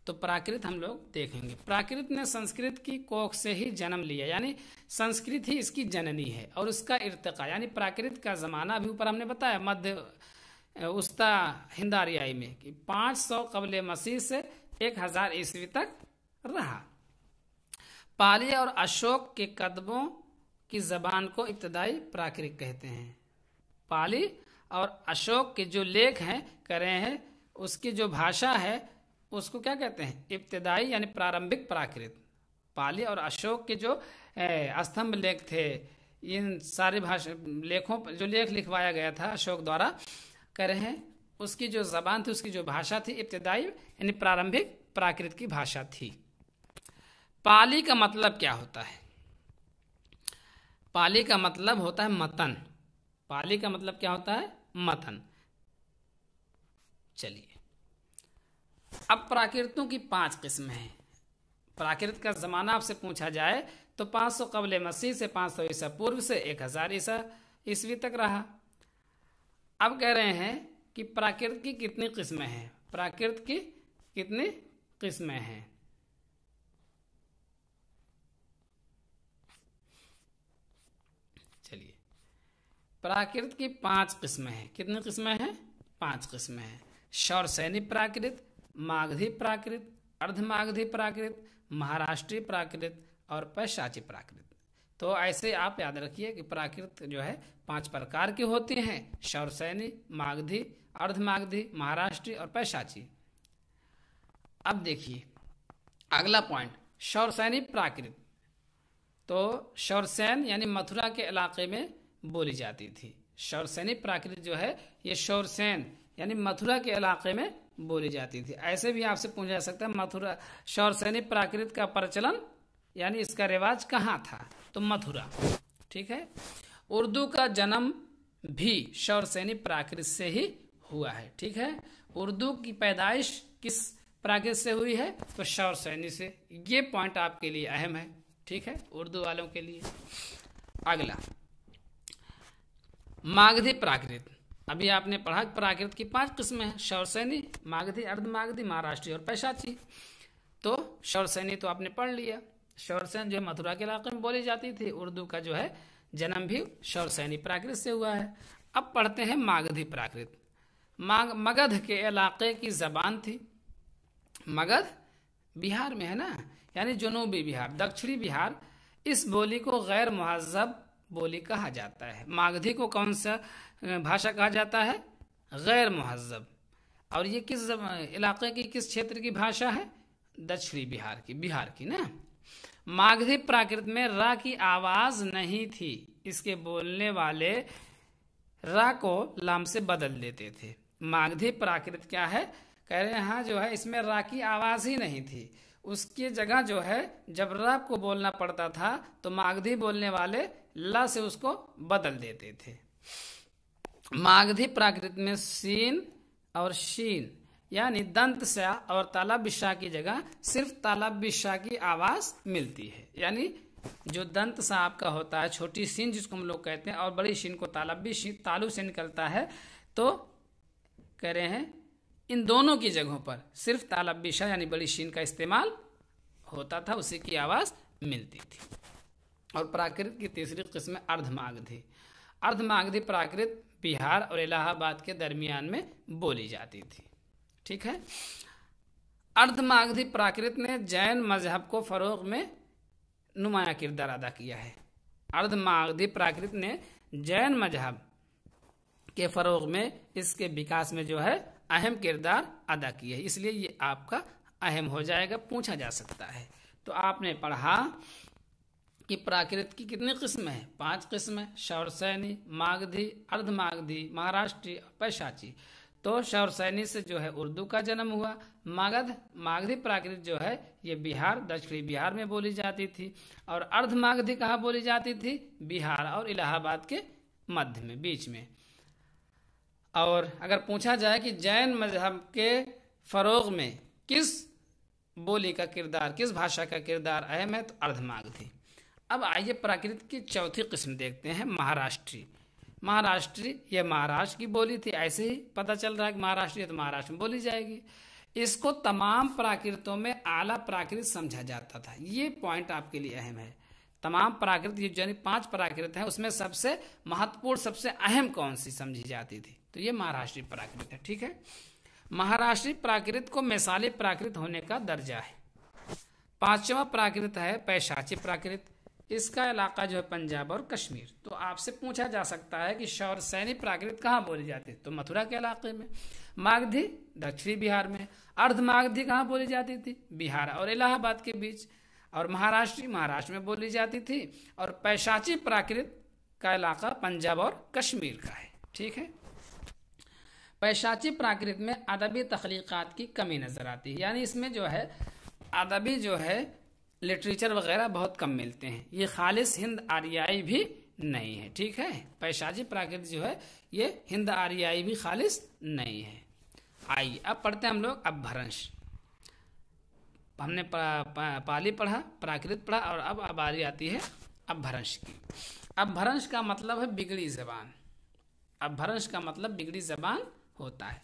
तो प्राकृत हम लोग देखेंगे प्राकृत ने संस्कृत की कोख से ही जन्म लिया यानी संस्कृत ही इसकी जननी है और उसका इर्तका यानी प्राकृत का ज़माना अभी ऊपर हमने बताया मध्य उस्ता हिंदारियाई में कि 500 सौ कबल मसीह से 1000 हज़ार ईस्वी तक रहा पाली और अशोक के कदमों की जबान को इब्तदाई प्राकृत कहते हैं पाली और अशोक के जो लेख हैं करे हैं उसकी जो भाषा है उसको क्या कहते हैं इब्तदाई यानी प्रारंभिक प्राकृत पाली और अशोक के जो स्तंभ लेख थे इन सारे भाषा लेखों पर जो लेख लिखवाया गया था अशोक द्वारा कह रहे हैं उसकी जो जबान थी उसकी जो भाषा थी इब्तदाई यानी प्रारंभिक प्राकृत की भाषा थी पाली का मतलब क्या होता है पाली का मतलब होता है मतन पाली का मतलब क्या होता है मथन चलिए अब प्राकृतों की पांच किस्म है प्राकृत का ज़माना आपसे पूछा जाए तो 500 कबल मसीह से 500 सौ ईसा पूर्व से 1000 हज़ार ईसा ईस्वी तक रहा अब कह रहे हैं कि प्राकृत की कितनी किस्में हैं प्राकृत की कितनी किस्में हैं प्राकृत की पांच किस्में हैं कितनी किस्में हैं पांच किस्में हैं शौरसैनी प्राकृत माघधी प्राकृत अर्धमाघधी प्राकृत महाराष्ट्रीय प्राकृत और पैशाची प्राकृत तो ऐसे आप याद रखिए कि प्राकृत जो है पांच प्रकार की होती हैं शौरसैनी माघधी अर्धमाघधी महाराष्ट्रीय और पैशाची अब देखिए अगला पॉइंट शौर सैनी प्राकृत तो शौरसैन यानी मथुरा के इलाके में बोली जाती थी शौरसैनी प्राकृत जो है ये शौरसेन यानी मथुरा के इलाके में बोली जाती थी ऐसे भी आपसे पूछा जा सकता है मथुरा शौरसैनी प्राकृत का प्रचलन यानी इसका रिवाज कहाँ था तो मथुरा ठीक है उर्दू का जन्म भी शौरसेनी प्राकृत से ही हुआ है ठीक है उर्दू की पैदाइश किस प्राकृत से हुई है तो सैनी से ये पॉइंट आपके लिए अहम है ठीक है उर्दू वालों के लिए अगला मागधी प्राकृत अभी आपने पढ़ा प्राकृत की पांच किस्में हैं शौरसैनी मागधी अर्धमागधी महाराष्ट्रीय और पैशाची तो शौरसैनी तो आपने पढ़ लिया शौरसैन जो है मथुरा के इलाके में बोली जाती थी उर्दू का जो है जन्म भी शौरसैनी प्राकृत से हुआ है अब पढ़ते हैं मागधी प्राकृत माग मगध के इलाके की जबान थी मगध बिहार में है ना यानी जनूबी बिहार दक्षिणी बिहार इस बोली को गैर महजब बोली कहा जाता है मागधी को कौन सा भाषा कहा जाता है गैर महजब और ये किस इलाके की किस क्षेत्र की भाषा है दक्षिणी बिहार की बिहार की ना माघी प्राकृत में रा की आवाज नहीं थी इसके बोलने वाले रा को लाम से बदल देते थे माघी प्राकृत क्या है कह रहे हैं हाँ जो है इसमें रा की आवाज ही नहीं थी उसकी जगह जो है जब रा को बोलना पड़ता था तो माघी बोलने वाले ल से उसको बदल देते थे मागधी प्राकृत में सीन और शीन यानी दंत स्या और तालाब शाह की जगह सिर्फ तालाब शाह की आवाज मिलती है यानी जो दंत सा आपका होता है छोटी सीन जिसको हम लोग कहते हैं और बड़ी सीन को तालब्बी शीन तालु से निकलता है तो कह रहे हैं इन दोनों की जगहों पर सिर्फ तालाब शाह यानी बड़ी सीन का इस्तेमाल होता था उसी की आवाज़ मिलती थी और प्राकृत की तीसरी किस्म अर्धमागधी अर्धमागधी प्राकृत बिहार और इलाहाबाद के दरमियान में बोली जाती थी ठीक है अर्धमागधी प्राकृत ने जैन मजहब को फ़रोग में नुमाया किरदार अदा किया है अर्धमागधी प्राकृत ने जैन मजहब के फ़रोग में इसके विकास में जो है अहम किरदार अदा किया है इसलिए ये आपका अहम हो जाएगा पूछा जा सकता है तो आपने पढ़ा कि प्राकृत की कितनी किस्म है पांच किस्में शौरसैनी मागधी अर्धमागधी महाराष्ट्रीय और पैशाची तो शौरसैनी से जो है उर्दू का जन्म हुआ मागध मागधी प्राकृत जो है ये बिहार दक्षिणी बिहार में बोली जाती थी और अर्धमागधी कहाँ बोली जाती थी बिहार और इलाहाबाद के मध्य में बीच में और अगर पूछा जाए कि जैन मजहब के फ़रोग में किस बोली का किरदार किस भाषा का किरदार अहम है तो अर्धमागधी अब आइए प्राकृत की चौथी किस्म देखते हैं महाराष्ट्री महाराष्ट्री ये महाराष्ट्र की बोली थी ऐसे ही पता चल रहा है कि महाराष्ट्रीय तो महाराष्ट्र में बोली जाएगी इसको तमाम प्राकृतों में आला प्राकृत समझा जाता था ये पॉइंट आपके लिए अहम है तमाम प्राकृत ये यानी पांच प्राकृत हैं उसमें सबसे महत्वपूर्ण सबसे अहम कौन सी समझी जाती थी तो ये महाराष्ट्रीय प्राकृत है ठीक है महाराष्ट्रीय प्राकृत को मिसाली प्राकृत होने का दर्जा है पांचवा प्राकृत है पैशाची प्राकृत इसका इलाका जो है पंजाब और कश्मीर तो आपसे पूछा जा सकता है कि शौर सैनी प्राकृत कहाँ बोली जाती थी तो मथुरा के इलाके में मागधी दक्षिणी बिहार में अर्ध कहाँ बोली जाती थी बिहार और इलाहाबाद के बीच और महाराष्ट्री महाराष्ट्र में बोली जाती थी और पैशाची प्राकृत का इलाका पंजाब और कश्मीर का है ठीक है पैशाची प्राकृत में अदबी तख्लीक़ात की कमी नज़र आती है यानी इसमें जो है अदबी जो है लिटरेचर वगैरह बहुत कम मिलते हैं ये खालिश हिंद आर्याई भी नहीं है ठीक है पैशाजी प्राकृत जो है ये हिंद आर्याई भी खालिश नहीं है आइए अब पढ़ते हैं हम लोग अभ्रंश हमने पाली पढ़ा प्राकृत पढ़ा और अब अब आरी आती है अभ्रंश की अभ्रंश का मतलब है बिगड़ी जबान अभ्रंश का मतलब बिगड़ी जबान होता है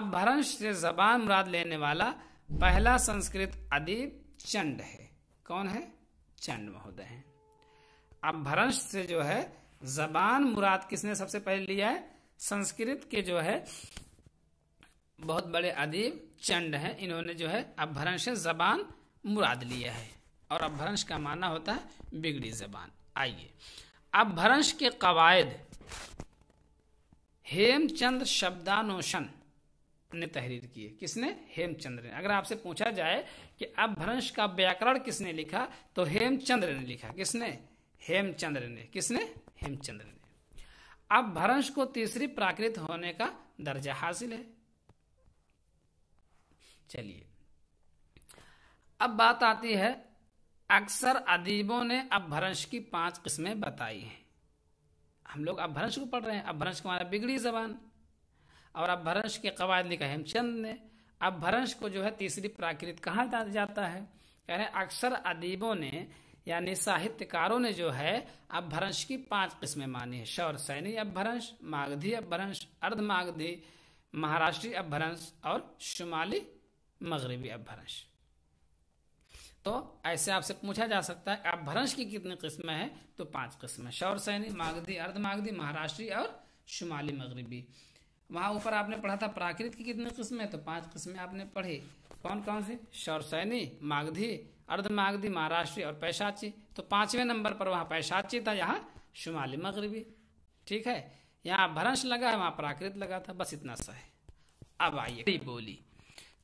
अभ्रंश से जबान मुराद लेने वाला पहला संस्कृत अदीब चंड है कौन है चंड महोदय है अब भ्रंश से जो है जबान मुराद किसने सबसे पहले लिया है संस्कृत के जो है बहुत बड़े अदीब चंड हैं इन्होंने जो है अभ्रंश जबान मुराद लिया है और अभ्रंश का माना होता है बिगड़ी जबान आइए अभ्रंश के कवायद हेमचंद शब्दानोशन ने तहरीर की है किसने हेमचंद्र ने अगर आपसे पूछा जाए कि अपभ्रंश का व्याकरण किसने लिखा तो हेमचंद्र ने लिखा किसने हेमचंद्र ने किसने हेमचंद्र ने अपभ्रंश को तीसरी प्राकृत होने का दर्जा हासिल है चलिए अब बात आती है अक्सर अदीबों ने अपभ्रंश की पांच किस्में बताई हैं हम लोग अपभ्रंश को पढ़ रहे हैं अपभ्रंश का हमारा बिगड़ी जबान और अभ्रंश के कवायद लिखा हेमचंद ने अभ्रंश को जो है तीसरी प्राकृत कहा जाता है कह रहे अक्सर अदीबों ने यानी साहित्यकारों ने जो है अभ्रंश की पांच किस्में मानी है शौर सैनी अभ्रंश मागधी अभ्रंश अर्धमागधी महाराष्ट्रीय अभ्रंश और शुमाली मगरबी अभ्रंश तो ऐसे आपसे पूछा जा सकता है अभ्रंश की कितनी किस्में हैं तो पांच किस्में शौर सैनी मागधी अर्धमागधी महाराष्ट्रीय और शुमाली मगरबी वहाँ ऊपर आपने पढ़ा था प्राकृत की कितनी किस्में तो पांच किस्में आपने पढ़े कौन कौन सी शौरसैनी मागधी अर्धमागधी महाराष्ट्रीय और पैशाची तो पांचवें नंबर पर वहाँ पैशाची था यहाँ शुमाली मगरबी ठीक है यहाँ भ्रंश लगा है वहाँ प्राकृत लगा था बस इतना सा है अब आइए खड़ी बोली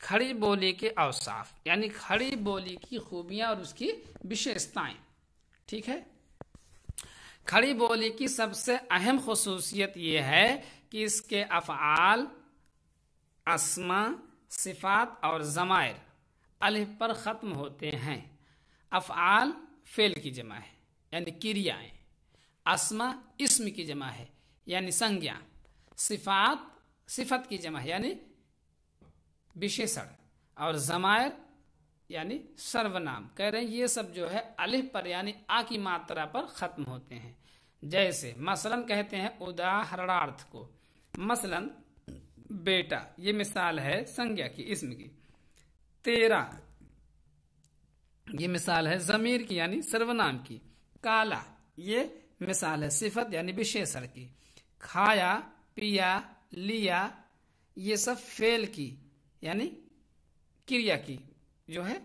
खड़ी बोली के अवसाफ यानी खड़ी बोली की खूबियाँ और उसकी विशेषताएं ठीक है खड़ी बोली की सबसे अहम खसूसियत यह है कि इसके अफ़ाल असमा सिफात और ज़मायर अलह पर ख़त्म होते हैं अफ़ाल फ़ेल की जमा है यानी क्रियाएँ असमा इसम की जमा है यानी संज्ञा सिफात सिफत की जमा है यानी विशेषण और जमायर यानी सर्वनाम कह रहे हैं ये सब जो है अलिफ पर यानी आ की मात्रा पर ख़त्म होते हैं जैसे मसलन कहते हैं उदाहरणार्थ को मसलन बेटा ये मिसाल है संज्ञा की इसम की तेरा ये मिसाल है जमीर की यानी सर्वनाम की काला ये मिसाल है सिफत यानी विशेषण की खाया पिया लिया ये सब फेल की यानी क्रिया की जो है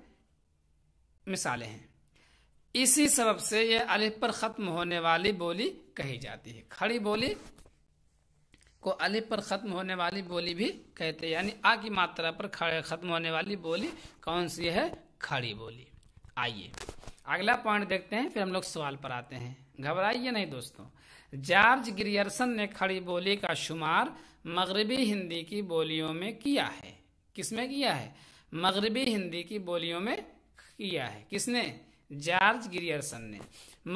मिसालें हैं इसी सबब से यह अलिफ पर ख़त्म होने वाली बोली कही जाती है खड़ी बोली को अलिप पर ख़त्म होने वाली बोली भी कहते हैं यानी आ की मात्रा पर ख़त्म होने वाली बोली कौन सी है खड़ी बोली आइए अगला पॉइंट देखते हैं फिर हम लोग सवाल पर आते हैं घबराइए नहीं दोस्तों जॉर्ज ग्रियर्सन ने खड़ी बोली का शुमार मगरबी हिंदी की बोलियों में किया है किसमें किया है मगरबी हिंदी की बोलियों में किया है किसने जॉर्ज ग्रियर्सन ने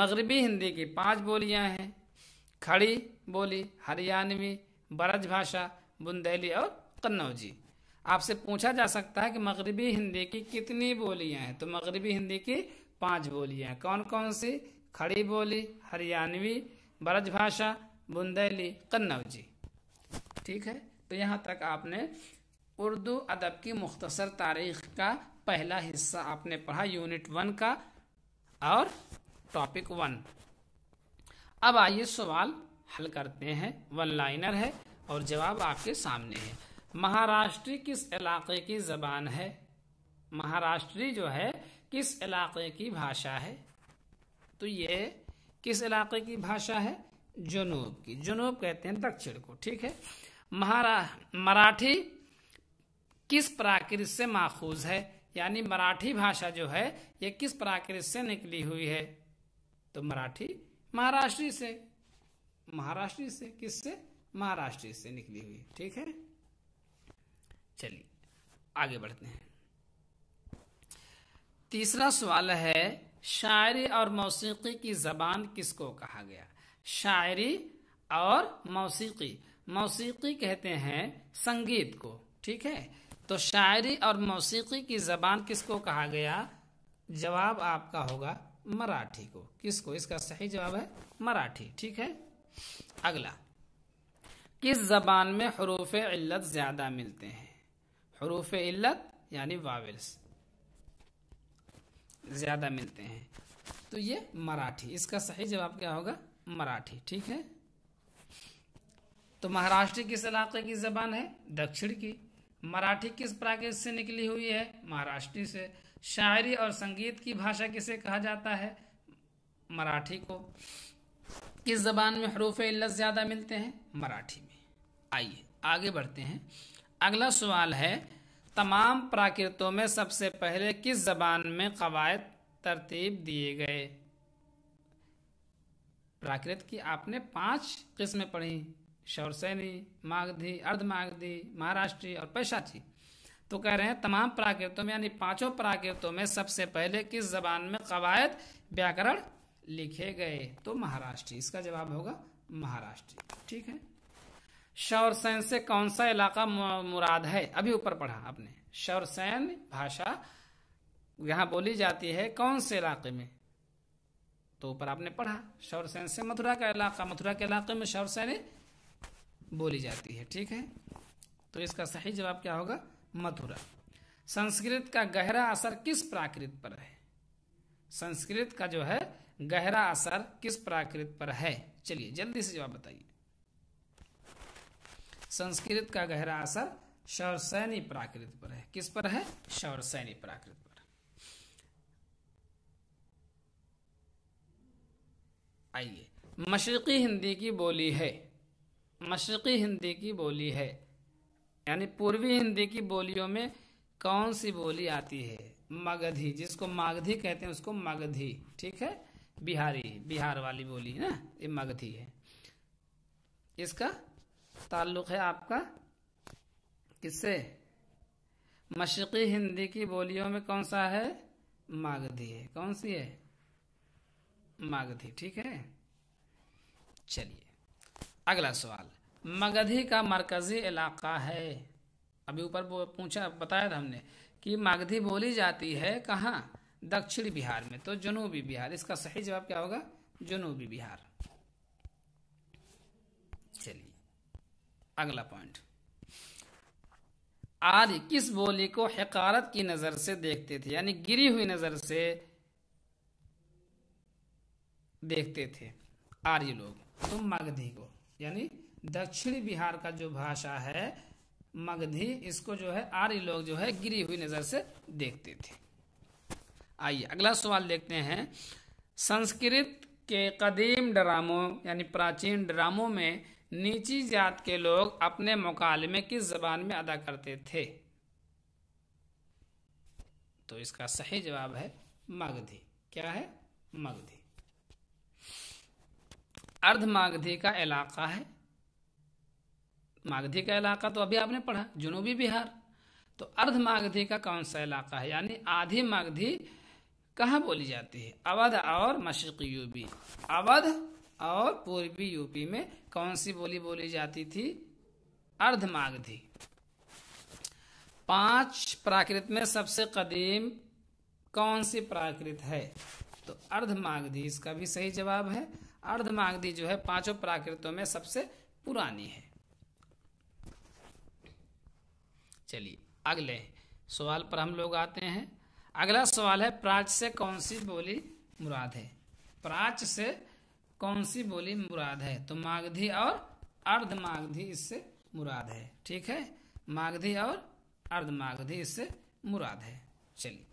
मगरबी हिंदी की पांच बोलियां हैं खड़ी बोली हरियाणवी ब्रज भाषा बुंदेली और कन्नौजी आपसे पूछा जा सकता है कि मगरबी हिंदी की कितनी बोलियां हैं तो मगरबी हिंदी की पांच बोलियां कौन कौन सी खड़ी बोली हरियाणवी ब्रज भाषा बुंदेली कन्नौजी ठीक है तो यहाँ तक आपने उर्दू अदब की मुख्तसर तारीख का पहला हिस्सा आपने पढ़ा यूनिट वन का और टॉपिक वन अब आइए सवाल हल करते हैं वन लाइनर है और जवाब आपके सामने है महाराष्ट्र किस इलाके की जबान है महाराष्ट्री जो है किस इलाके की भाषा है तो ये किस इलाके की भाषा है जुनूब की जुनूब कहते हैं दक्षिण को ठीक है महारा मराठी किस प्राकृत से माखूज है यानी मराठी भाषा जो है ये किस प्राकृत से निकली हुई है तो मराठी महाराष्ट्री से महाराष्ट्र से किससे महाराष्ट्र से निकली हुई ठीक है चलिए आगे बढ़ते हैं तीसरा सवाल है शायरी और मौसीकी की जबान किसको कहा गया शायरी और मौसीकी मौसीकी कहते हैं संगीत को ठीक है तो शायरी और मौसीकी की जबान किसको कहा गया जवाब आपका होगा मराठी को किसको इसका सही जवाब है मराठी ठीक है अगला किस जबान में हरूफ इल्लत ज़्यादा मिलते हैं हरूफ इल्लत यानी वावेल्स ज़्यादा मिलते हैं तो ये मराठी इसका सही जवाब क्या होगा मराठी ठीक है तो महाराष्ट्र किस इलाके की जबान है दक्षिण की मराठी किस प्राकृत से निकली हुई है महाराष्ट्र से शायरी और संगीत की भाषा किसे कहा जाता है मराठी को किस ज़बान में हरूफ इल्लत ज़्यादा मिलते हैं मराठी में आइए आगे बढ़ते हैं अगला सवाल है तमाम प्राकृतों में सबसे पहले किस ज़बान में कवायद तरतीब दिए गए प्राकृत की आपने पांच किस्में पढ़ी शौरसैनी मागधी अर्धमागधी महाराष्ट्री और पैशाची तो कह रहे हैं तमाम प्राकृतों में यानी पांचों प्राकृतों में सबसे पहले किस जबान में कवायद व्याकरण लिखे गए तो महाराष्ट्र इसका जवाब होगा महाराष्ट्र ठीक है शौरसैन से कौन सा इलाका मुराद है अभी ऊपर पढ़ा आपने शौरसैन भाषा यहां बोली जाती है कौन से इलाके में तो ऊपर आपने पढ़ा शौरसैन से मथुरा का इलाका मथुरा के इलाके में शौरसैन बोली जाती है ठीक है तो इसका सही जवाब क्या होगा मथुरा संस्कृत का गहरा असर किस प्राकृत पर है संस्कृत का जो है गहरा असर किस प्राकृत पर है चलिए जल्दी से जवाब बताइए संस्कृत का गहरा असर शौरसैनी प्राकृत पर है किस पर है शौरसैनी प्राकृत पर आइए मशरक़ी हिंदी की बोली है मशरक़ी हिंदी की बोली है यानी पूर्वी हिंदी की बोलियों में कौन सी बोली आती है मगधी जिसको मागधी कहते हैं उसको मगधी ठीक है बिहारी बिहार वाली बोली ना ये मगधी है इसका ताल्लुक है आपका किससे मशरक़ी हिंदी की बोलियों में कौन सा है मागधी है कौन सी है मागधी ठीक है चलिए अगला सवाल मगधी का मरकज़ी इलाका है अभी ऊपर पूछा बताया था हमने कि मागधी बोली जाती है कहाँ दक्षिण बिहार में तो जनूबी बिहार इसका सही जवाब क्या होगा जनूबी बिहार चलिए अगला पॉइंट आर्य किस बोली को हकारत की नजर से देखते थे यानी गिरी हुई नजर से देखते थे आर्य लोग तो मगधी को यानी दक्षिण बिहार का जो भाषा है मगधी इसको जो है आर्य लोग जो है गिरी हुई नजर से देखते थे आइए अगला सवाल देखते हैं संस्कृत के कदीम ड्रामों यानी प्राचीन ड्रामों में नीची जात के लोग अपने मुकालमे किस जबान में अदा करते थे तो इसका सही जवाब है मगधी क्या है मगधी अर्ध मागधी का इलाका है मागधी का इलाका तो अभी आपने पढ़ा जुनूबी बिहार तो अर्ध मागधी का कौन सा इलाका है यानी आधी मागधी कहाँ बोली जाती है अवध और मशरक यूपी अवध और पूर्वी यूपी में कौन सी बोली बोली जाती थी अर्धमागधी पांच प्राकृत में सबसे कदीम कौन सी प्राकृत है तो अर्धमागधी इसका भी सही जवाब है अर्धमागधी जो है पांचों प्राकृतों में सबसे पुरानी है चलिए अगले सवाल पर हम लोग आते हैं अगला सवाल है प्राच से कौन सी बोली मुराद है प्राच से कौन सी बोली मुराद है तो मागधी और अर्धमागधी इससे मुराद है ठीक है मागधी और अर्धमागधी इससे मुराद है चलिए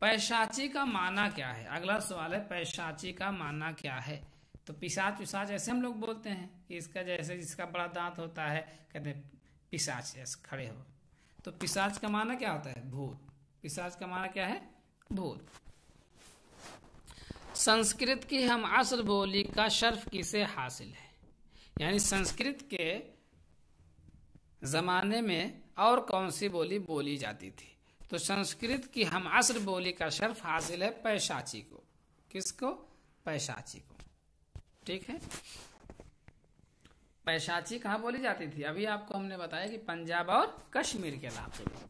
पैशाची का माना क्या है अगला सवाल है पैशाची का माना क्या है तो पिसाच पिसाच ऐसे हम लोग बोलते हैं कि इसका जैसे जिसका बड़ा दांत होता है कहते हैं पिसाच ऐसे खड़े हो तो पिसाच का माना क्या होता है भूत पिशाच का माना क्या है भूत संस्कृत की हम असर बोली का शर्फ किसे हासिल है यानी संस्कृत के ज़माने में और कौन सी बोली बोली जाती थी तो संस्कृत की हम असर बोली का शर्फ हासिल है पैशाची को किसको पैशाची को ठीक है पैशाची कहा बोली जाती थी अभी आपको हमने बताया कि पंजाब और कश्मीर के अलावा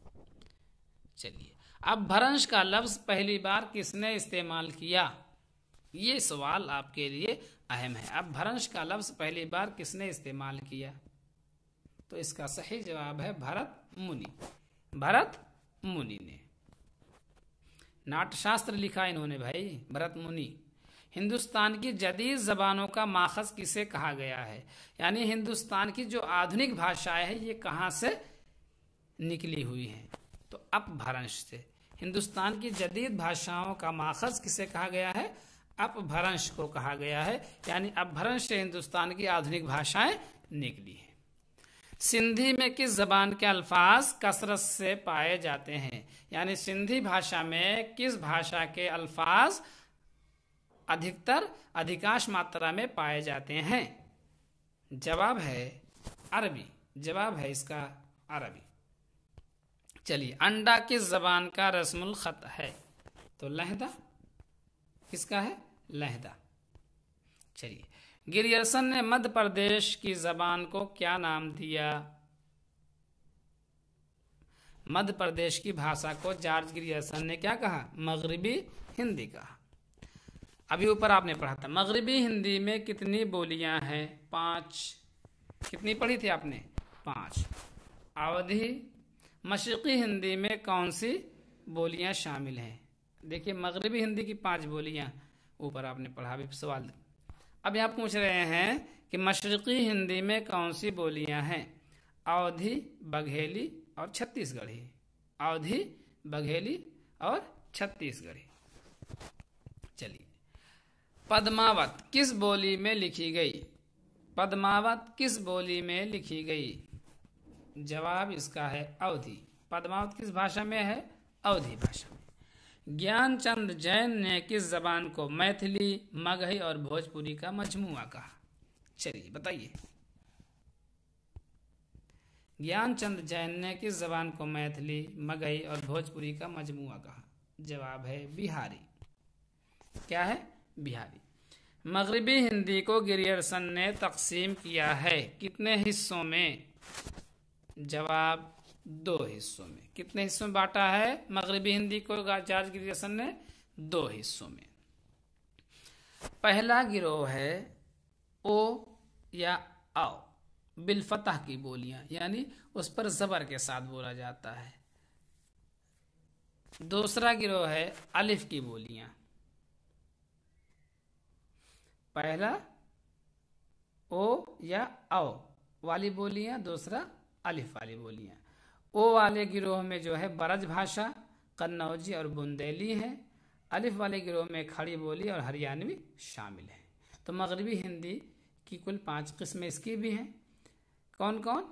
चलिए अपभ्रंश का लफ्ज पहली बार किसने इस्तेमाल किया ये सवाल आपके लिए अहम है अपभ्रंश का लफ्ज पहली बार किसने इस्तेमाल किया तो इसका सही जवाब है भरत मुनि भरत मुनि ने नाटशास्त्र लिखा इन्होंने भाई भरत मुनि हिंदुस्तान की जदीद ज़बानों का माखज किसे कहा गया है यानी हिंदुस्तान की जो आधुनिक भाषाएं हैं ये कहाँ से निकली हुई हैं तो अपभ्रंश से हिंदुस्तान की जदीद भाषाओं का माखज किसे कहा गया है अपभ्रंश को कहा गया है यानी अपभ्रंश से हिंदुस्तान की आधुनिक भाषाएं निकली हैं सिंधी में किस जबान के अल्फाज कसरत से पाए जाते हैं यानी सिंधी भाषा में किस भाषा के अल्फाज अधिकतर अधिकांश मात्रा में पाए जाते हैं जवाब है अरबी जवाब है इसका अरबी चलिए अंडा किस जबान का रसमुल खत है तो लहदा किसका है लहदा चलिए गिरियर्सन ने मध्य प्रदेश की जबान को क्या नाम दिया मध्य प्रदेश की भाषा को जॉर्ज गिरियर्सन ने क्या कहा मगरबी हिंदी कहा अभी ऊपर आपने पढ़ा था मगरबी हिंदी में कितनी बोलियां हैं पांच कितनी पढ़ी थी आपने पांच अवधि मशरक़ी हिंदी में कौन सी बोलियां शामिल हैं देखिए मगरबी हिंदी की पांच बोलियां ऊपर आपने पढ़ा भी सवाल अब यहाँ पूछ रहे हैं कि मशरक़ी हिंदी में कौन सी बोलियां हैं अवधि बघेली और छत्तीसगढ़ी अवधि बघेली और छत्तीसगढ़ी चलिए पद्मावत किस बोली में लिखी गई पद्मावत किस बोली में लिखी गई जवाब इसका है अवधि पद्मावत किस भाषा में है अवधि भाषा में ज्ञान चंद जैन ने किस जबान को मैथिली मगही और भोजपुरी का मजमुआ कहा चलिए बताइए ज्ञानचंद जैन ने किस जबान को मैथिली मगही और भोजपुरी का मजमुआ कहा जवाब है बिहारी क्या है बिहारी मगरबी हिंदी को गिरियरसन ने तकसीम किया है कितने हिस्सों में जवाब दो हिस्सों में कितने हिस्सों में बांटा है मगरबी हिंदी को जार्ज ग्रियसन ने दो हिस्सों में पहला गिरोह है ओ या आओ बिलफतह की बोलियां यानी उस पर जबर के साथ बोला जाता है दूसरा गिरोह है अलिफ की बोलियां पहला ओ या आओ वाली बोलियां दूसरा अलिफ वाली बोलियाँ ओ वाले गिरोह में जो है बरज भाषा कन्नौजी और बुंदेली है अलिफ वाले गिरोह में खड़ी बोली और हरियाणवी शामिल है तो मगरबी हिंदी की कुल पाँच किस्में इसकी भी हैं कौन कौन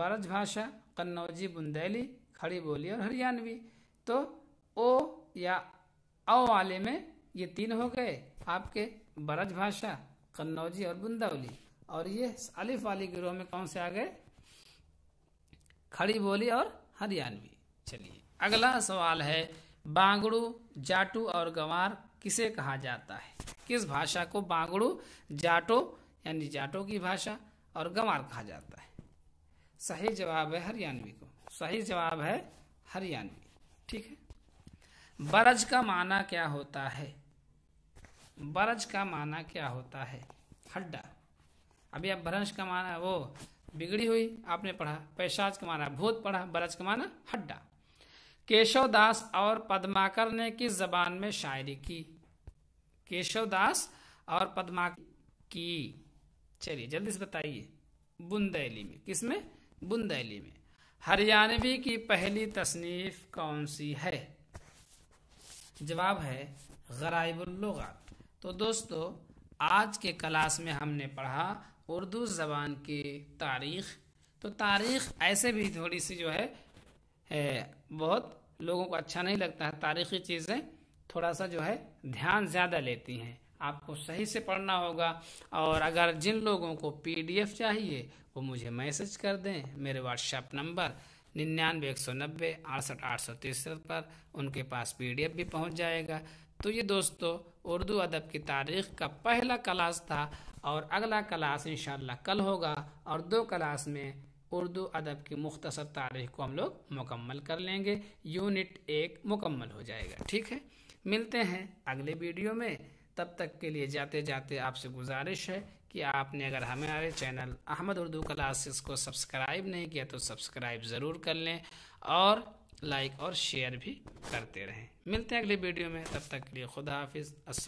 बरज भाषा कन्नौजी बुंदेली खड़ी बोली और हरियाणवी तो ओ या अ वाले में ये तीन हो गए आपके बरज भाषा कन्नौजी और बुंदौली और ये अलिफ वाले गिरोह में कौन से आ गए खड़ी बोली और हरियाणवी चलिए अगला सवाल है बांगड़ू जाटू और गंवार किसे कहा जाता है किस भाषा को बांगड़ू जाटो यानी जाटो की भाषा और गंवार कहा जाता है सही जवाब है हरियाणवी को सही जवाब है हरियाणवी ठीक है बरज का माना क्या होता है बरज का माना क्या होता है हड्डा अभी आप भ्रंश का माना वो बिगड़ी हुई आपने पढ़ा पैशाज कमाना भूत पढ़ा बरज कमाना हड्डा केशव दास और पद्माकर ने किस जबान में शायरी की दास और पद्मा की चलिए जल्दी से बताइए बुंदेली में किस में बुंदेली में हरियाणवी की पहली तसनीफ कौन सी है जवाब है गराइबुल्लुगात तो दोस्तों आज के क्लास में हमने पढ़ा उर्दू ज़बान की तारीख तो तारीख ऐसे भी थोड़ी सी जो है, है बहुत लोगों को अच्छा नहीं लगता है तारीखी चीज़ें थोड़ा सा जो है ध्यान ज़्यादा लेती हैं आपको सही से पढ़ना होगा और अगर जिन लोगों को पीडीएफ चाहिए वो मुझे मैसेज कर दें मेरे व्हाट्सएप नंबर निन्यानवे एक सौ नब्बे अड़सठ आठ सौ तिरसठ पर उनके पास पीडीएफ भी पहुंच जाएगा तो ये दोस्तों उर्दू अदब की तारीख का पहला क्लास था और अगला क्लास इन कल होगा और दो क्लास में उर्दू अदब की मुख्तसर तारीख को हम लोग मुकम्मल कर लेंगे यूनिट एक मुकम्मल हो जाएगा ठीक है मिलते हैं अगले वीडियो में तब तक के लिए जाते जाते आपसे गुजारिश है कि आपने अगर हमारे चैनल अहमद उर्दू क्लासेस को सब्सक्राइब नहीं किया तो सब्सक्राइब ज़रूर कर लें और लाइक और शेयर भी करते रहें मिलते हैं अगले वीडियो में तब तक के लिए खुदा हाफिज़